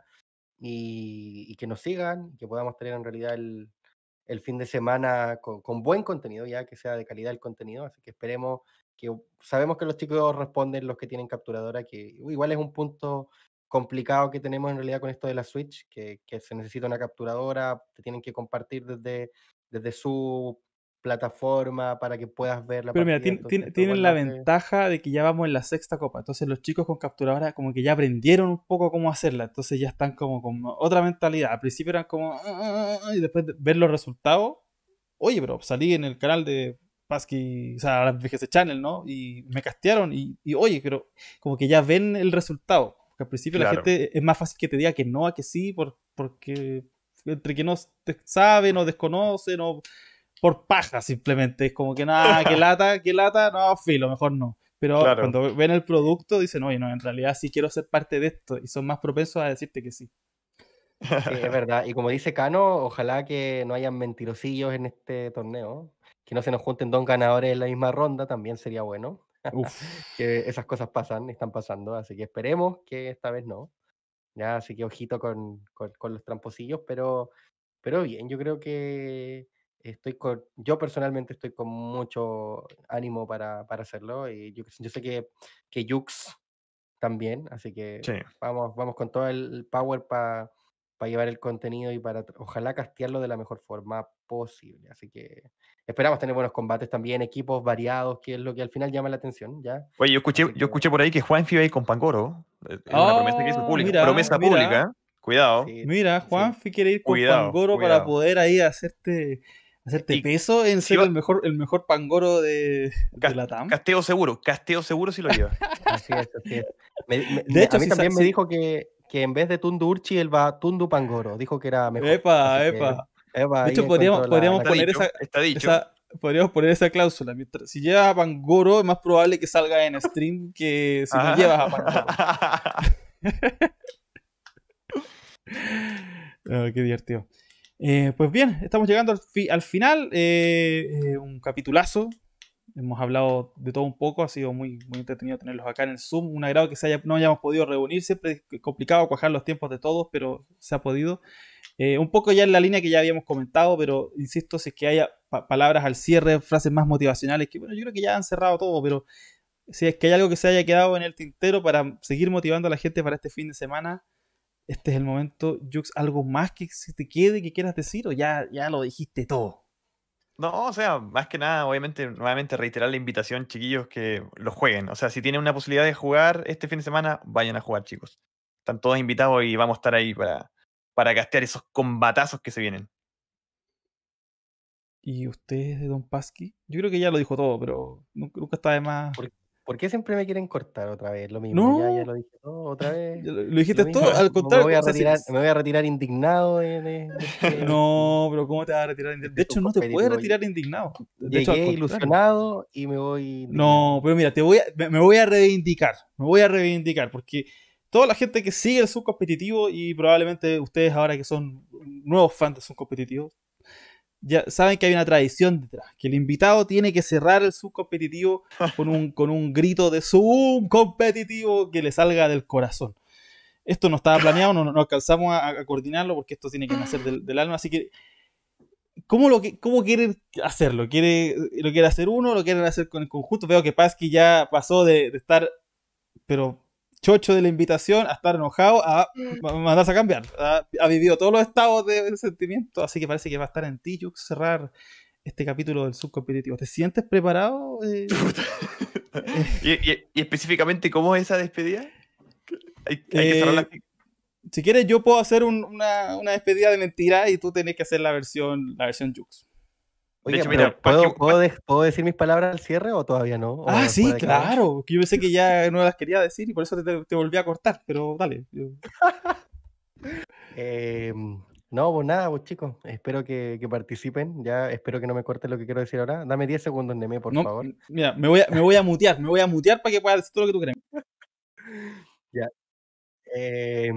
y, que nos sigan, que podamos tener en realidad el, fin de semana con, con, buen contenido, ya que sea de calidad el contenido. Así que esperemos que sabemos que los chicos responden los que tienen capturadora, que igual es un punto complicado que tenemos en realidad con esto de la Switch, que, se necesita una capturadora, te tienen que compartir desde, desde su plataforma para que puedas verla. Pero mira, tienen, la ventaja de que ya vamos en la sexta copa, entonces los chicos con capturadora como que ya aprendieron un poco cómo hacerla, entonces ya están como con otra mentalidad. Al principio eran como, ah, ah, ah", y después de ver los resultados, oye, pero salí en el canal de Pasqui, o sea, la VGC Channel, ¿no? Y me castearon y, y oye, pero como que ya ven el resultado al principio la gente es más fácil que te diga que no a que sí, porque entre que no saben o desconocen o por paja simplemente. Es como que nada, que lata, que lata, no, filo, mejor no. Pero cuando ven el producto dicen, oye, no, en realidad sí quiero ser parte de esto y son más propensos a decirte que sí. sí es verdad. Y como dice Cano, ojalá que no hayan mentirosillos en este torneo. Que no se nos junten dos ganadores en la misma ronda, también sería bueno. que esas cosas pasan, están pasando, así que esperemos que esta vez no. Ya, así que ojito con, con, los tramposillos, pero, pero bien, yo creo que estoy con, yo personalmente estoy con mucho ánimo para, para hacerlo y yo, yo sé que, que Yux también, así que vamos, vamos con todo el power para para llevar el contenido y para ojalá castearlo de la mejor forma posible. Así que esperamos tener buenos combates también, equipos variados, que es lo que al final llama la atención. ¿ya? Oye, yo escuché, yo escuché por ahí que Juan va a con Pangoro. Eh, es promesa ah, pública. promesa pública. Cuidado. mira, Juan quiere ir con Pangoro para poder ahí hacerte hacerte peso en ser el mejor el mejor pangoro de, la TAM. Casteo seguro, casteo seguro si lo lleva. así es, así a mí también me dijo que que en vez de Tundurchi él va Tundu Pangoro. Dijo que era mejor. Epa, epa. de hecho, podríamos, poner esa, podríamos poner esa cláusula. si llevas a Pangoro, es más probable que salga en stream que si no llevas a Pangoro. qué divertido. Eh, pues bien, estamos llegando al, final. Eh, eh, un capitulazo, hemos hablado de todo un poco, ha sido muy, muy entretenido tenerlos acá en el Zoom, un agrado que se no hayamos podido reunir, siempre es complicado cuajar los tiempos de todos, pero se ha podido. Eh, un poco ya en la línea que ya habíamos comentado, pero insisto, si es que haya palabras al cierre, frases más motivacionales, que bueno, yo creo que ya han cerrado todo, pero si es que hay algo que se haya quedado en el tintero para seguir motivando a la gente para este fin de semana, este es el momento. Jux, ¿algo más que se te quede que quieras decir o ya, ya lo dijiste todo? No, o sea, más que nada, obviamente, nuevamente reiterar la invitación, chiquillos, que lo jueguen. O sea, si tienen una posibilidad de jugar este fin de semana, vayan a jugar, chicos. Están todos invitados y vamos a estar ahí para, para castear esos combatazos que se vienen. ¿Y ustedes de Don Pasqui? Yo creo que ya lo dijo todo, pero nunca, nunca está de más. ¿Por qué siempre me quieren cortar otra vez? Lo mismo, no. ya, lo dije todo otra vez. Lo, dijiste tú todo, al contrario. Me voy a retirar, indignado este No, pero ¿cómo te vas a retirar indignado? De hecho, no te puedes retirar indignado. De Llegué hecho, ilusionado y me voy... No, pero mira, te voy me, voy a reivindicar, me voy a reivindicar, porque toda la gente que sigue el subcompetitivo y probablemente ustedes ahora que son nuevos fans son competitivos ya saben que hay una tradición detrás, que el invitado tiene que cerrar el subcompetitivo con un, con un grito de competitivo que le salga del corazón. Esto no estaba planeado, no, no alcanzamos a, coordinarlo porque esto tiene que nacer del, alma, así que ¿Cómo, lo ¿Cómo quiere hacerlo? ¿Quiere, ¿Lo quiere hacer uno? ¿Lo quieren hacer con el conjunto? Veo que Pasqui ya pasó de, de, estar, pero chocho de la invitación a estar enojado, a mm. mandarse a cambiar. Ha, vivido todos los estados de, sentimiento, así que parece que va a estar en ti, Jux cerrar este capítulo del subcompetitivo. ¿Te sientes preparado? Eh? Eh. ¿Y, específicamente cómo es esa despedida? ¿Hay, que eh, Si quieres, yo puedo hacer una, despedida de mentira y tú tenés que hacer la versión, la versión Jux. ¿puedo, ¿puedo, decir mis palabras al cierre o todavía no? ah, sí, claro. Que yo pensé que ya no las quería decir y por eso te, volví a cortar, pero dale. Em, no, pues nada, pues chicos. Espero que, participen. Ya espero que no me corten lo que quiero decir ahora. Dame 10 segundos, Neme, por favor. Mira, me voy, a, me voy a mutear, me voy a mutear para que puedas decir todo lo que tú quieras. ya. Eh,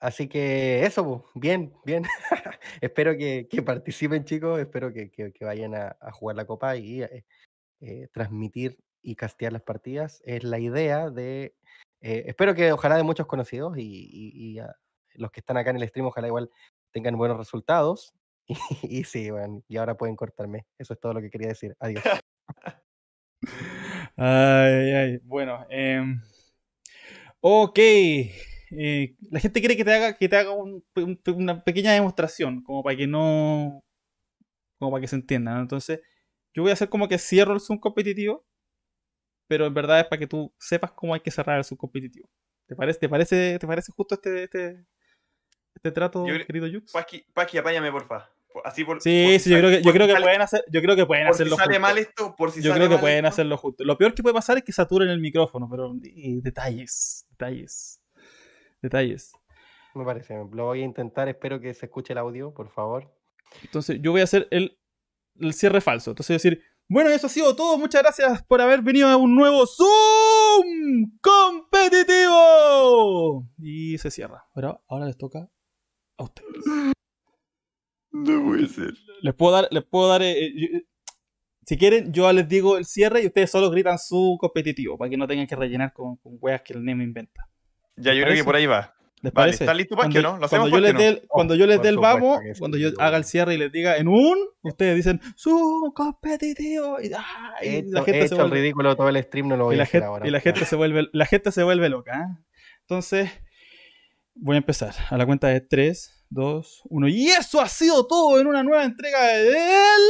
Así que eso, pues, bien, bien. espero que, participen, chicos. Espero que, vayan a, jugar la copa y eh, eh, transmitir y castear las partidas. Es la idea de. Eh, espero que ojalá de muchos conocidos y, los que están acá en el stream, ojalá igual tengan buenos resultados. Y, sí, bueno, y ahora pueden cortarme. Eso es todo lo que quería decir. Adiós. ay, ay. Bueno. Em, ok. Eh, la gente quiere que te haga, que te haga una pequeña demostración, como para que no. como para que se entienda, Entonces, yo voy a hacer como que cierro el Zoom competitivo, pero en verdad es para que tú sepas cómo hay que cerrar el Zoom competitivo. ¿Te parece, te parece, te parece justo este, este, este trato, querido Yux? Paqui, apáñame, porfa. Así sí, sí, yo, creo que, pueden hacer, por hacerlo si sale mal esto, por si Yo creo que pueden hacerlo justo. Lo peor que puede pasar es que saturen el micrófono, pero detalles, detalles detalles. Me parece, lo voy a intentar, espero que se escuche el audio, por favor. Entonces, yo voy a hacer el, cierre falso. Entonces, voy a decir, bueno, eso ha sido todo. Muchas gracias por haber venido a un nuevo Zoom competitivo. Y se cierra. Pero ahora les toca a ustedes. No puede ser. Les puedo dar, les puedo dar. Eh, eh, eh, si quieren, yo les digo el cierre y ustedes solo gritan su competitivo para que no tengan que rellenar con, con weas que el Nemo inventa. Ya, yo creo que por ahí va. ¿Les parece? ¿Están listo para que no? cuando, yo les oh, dé el, cuando yo vamos, cuando yo haga el cierre y les diga en un, ustedes dicen su competitivo y, la gente se vuelve ridículo todo el stream y la gente, se vuelve loca. ¿eh? Entonces, voy a empezar a la cuenta de 3 2 1 y eso ha sido todo en una nueva entrega de él.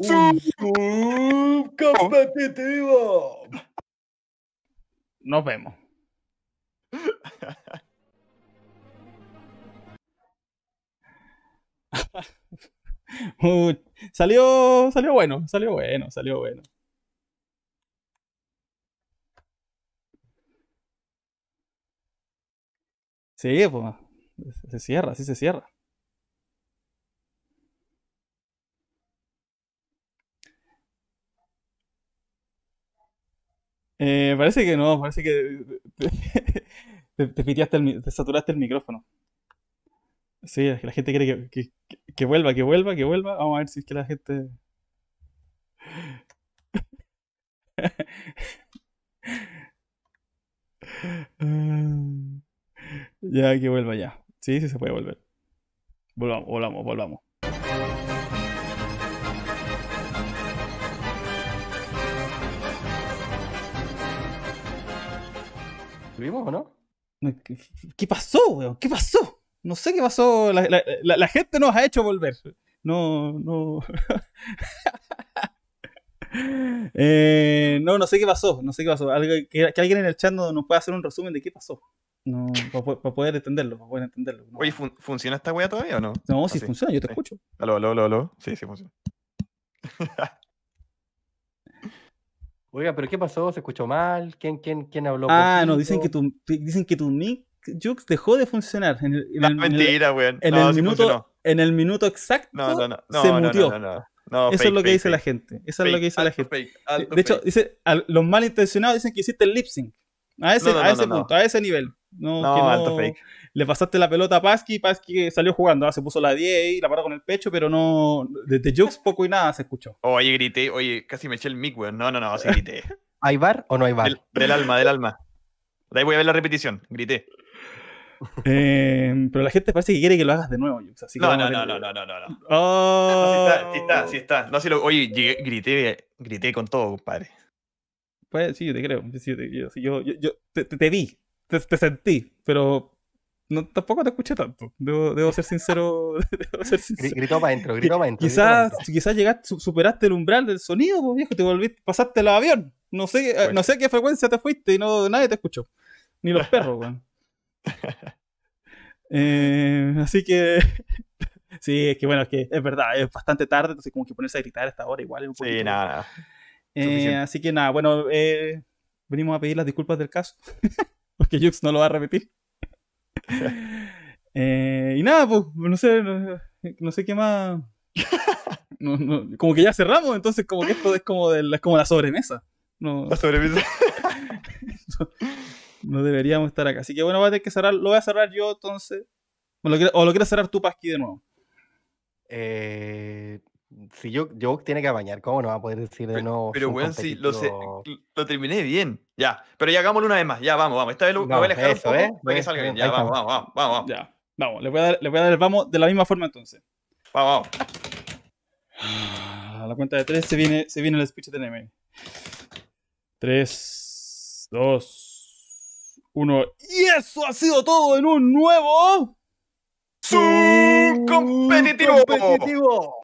Subcompetitivo. Nos vemos salió, salió bueno, salió bueno, salió bueno. Sí, pues, se cierra, Sí se cierra. Eh, parece que no, parece que Te, el, te saturaste el micrófono. Sí, la gente quiere que, vuelva, que vuelva, que vuelva. Vamos a ver si es que la gente. ya, que vuelva ya. Sí, sí se puede volver. Volvamos, volvamos, volvamos. ¿Vivimos o no? ¿Qué pasó, weón? ¿Qué pasó? No sé qué pasó. La, la, la, gente nos ha hecho volver. No, no. Eh, no, no sé qué pasó. No sé qué pasó. que, alguien en el chat nos, pueda hacer un resumen de qué pasó. No, para, poder entenderlo, para poder entenderlo. Oye, ¿funciona esta weá todavía o no? No, sí, funciona, yo te escucho. Aló, aló, aló, aló. Sí, sí funciona. Oiga, pero ¿qué pasó? ¿Se escuchó mal? ¿Quién, quién, quién habló? Ah, no, dicen que tu, dicen que tu mic Jux dejó de funcionar. En mentira, weón. En, el minuto, No, no, exacto no, se mutió. Eso es lo que dice la gente. Eso es lo que dice la gente. de hecho, dice, los malintencionados dicen que hiciste el lip sync. A ese, a ese punto, a ese nivel. No, no, que fake. Le pasaste la pelota a Pasqui, Pasqui salió jugando, ah, se puso la 10 y la paró con el pecho, pero no, desde de poco y nada se escuchó. Oye, grité, oye, casi me eché el mic, weón. No, no, no, así grité. ¿Hay bar o no hay bar? Del, alma, del alma. ahí voy a ver la repetición, grité. Em, pero la gente parece que quiere que lo hagas de nuevo, Jux. Así que no, no, no, no, no, oh. no, no, Sí está, sí está, No, oye, grité, grité con todo, compadre. Pues sí, yo te creo. Sí, yo, yo, yo, yo te, te vi, te, sentí, pero tampoco te escuché tanto. Debo, ser sincero. debo Gritó para adentro, gritó para adentro. Quizás, quizás llegaste, superaste el umbral del sonido, pues, viejo, te volviste, pasaste el avión. No sé, eh, no sé a qué frecuencia te fuiste y no, nadie te escuchó. Ni los perros, weón. Eh, así que. sí, es que bueno, es que es verdad, es bastante tarde, entonces como que ponerse a gritar a esta hora igual un poquito. Sí, nada. Eh, así que nada, bueno, venimos a pedir las disculpas del caso. Porque Jux no lo va a repetir. Eh, y nada, pues, no sé, no, sé qué más. como que ya cerramos, entonces como que esto es como, de la, como la sobremesa. No, la sobremesa. no, deberíamos estar acá. Así que bueno, a tener que cerrar, lo voy a cerrar yo entonces. O lo, quieres cerrar tú, Pasqui, de nuevo. Eh, si yo, yo tiene que bañar, ¿cómo no va a poder decir de no? Pero, bueno, sí, lo, terminé bien. Ya, pero ya hagámoslo una vez más. Ya, vamos, vamos. Esta vez lo voy a dejar eso, un poco, ¿eh? salga bien. Ya, vamos, vamos, vamos, vamos, vamos. Ya, vamos. Le voy, a dar, le voy a dar el vamos de la misma forma entonces. Vamos, vamos. A ah, la cuenta de tres se viene, se viene el speech de Neme. Tres, dos, uno. Y eso ha sido todo en un nuevo... ¡Subcompetitivo! competitivo!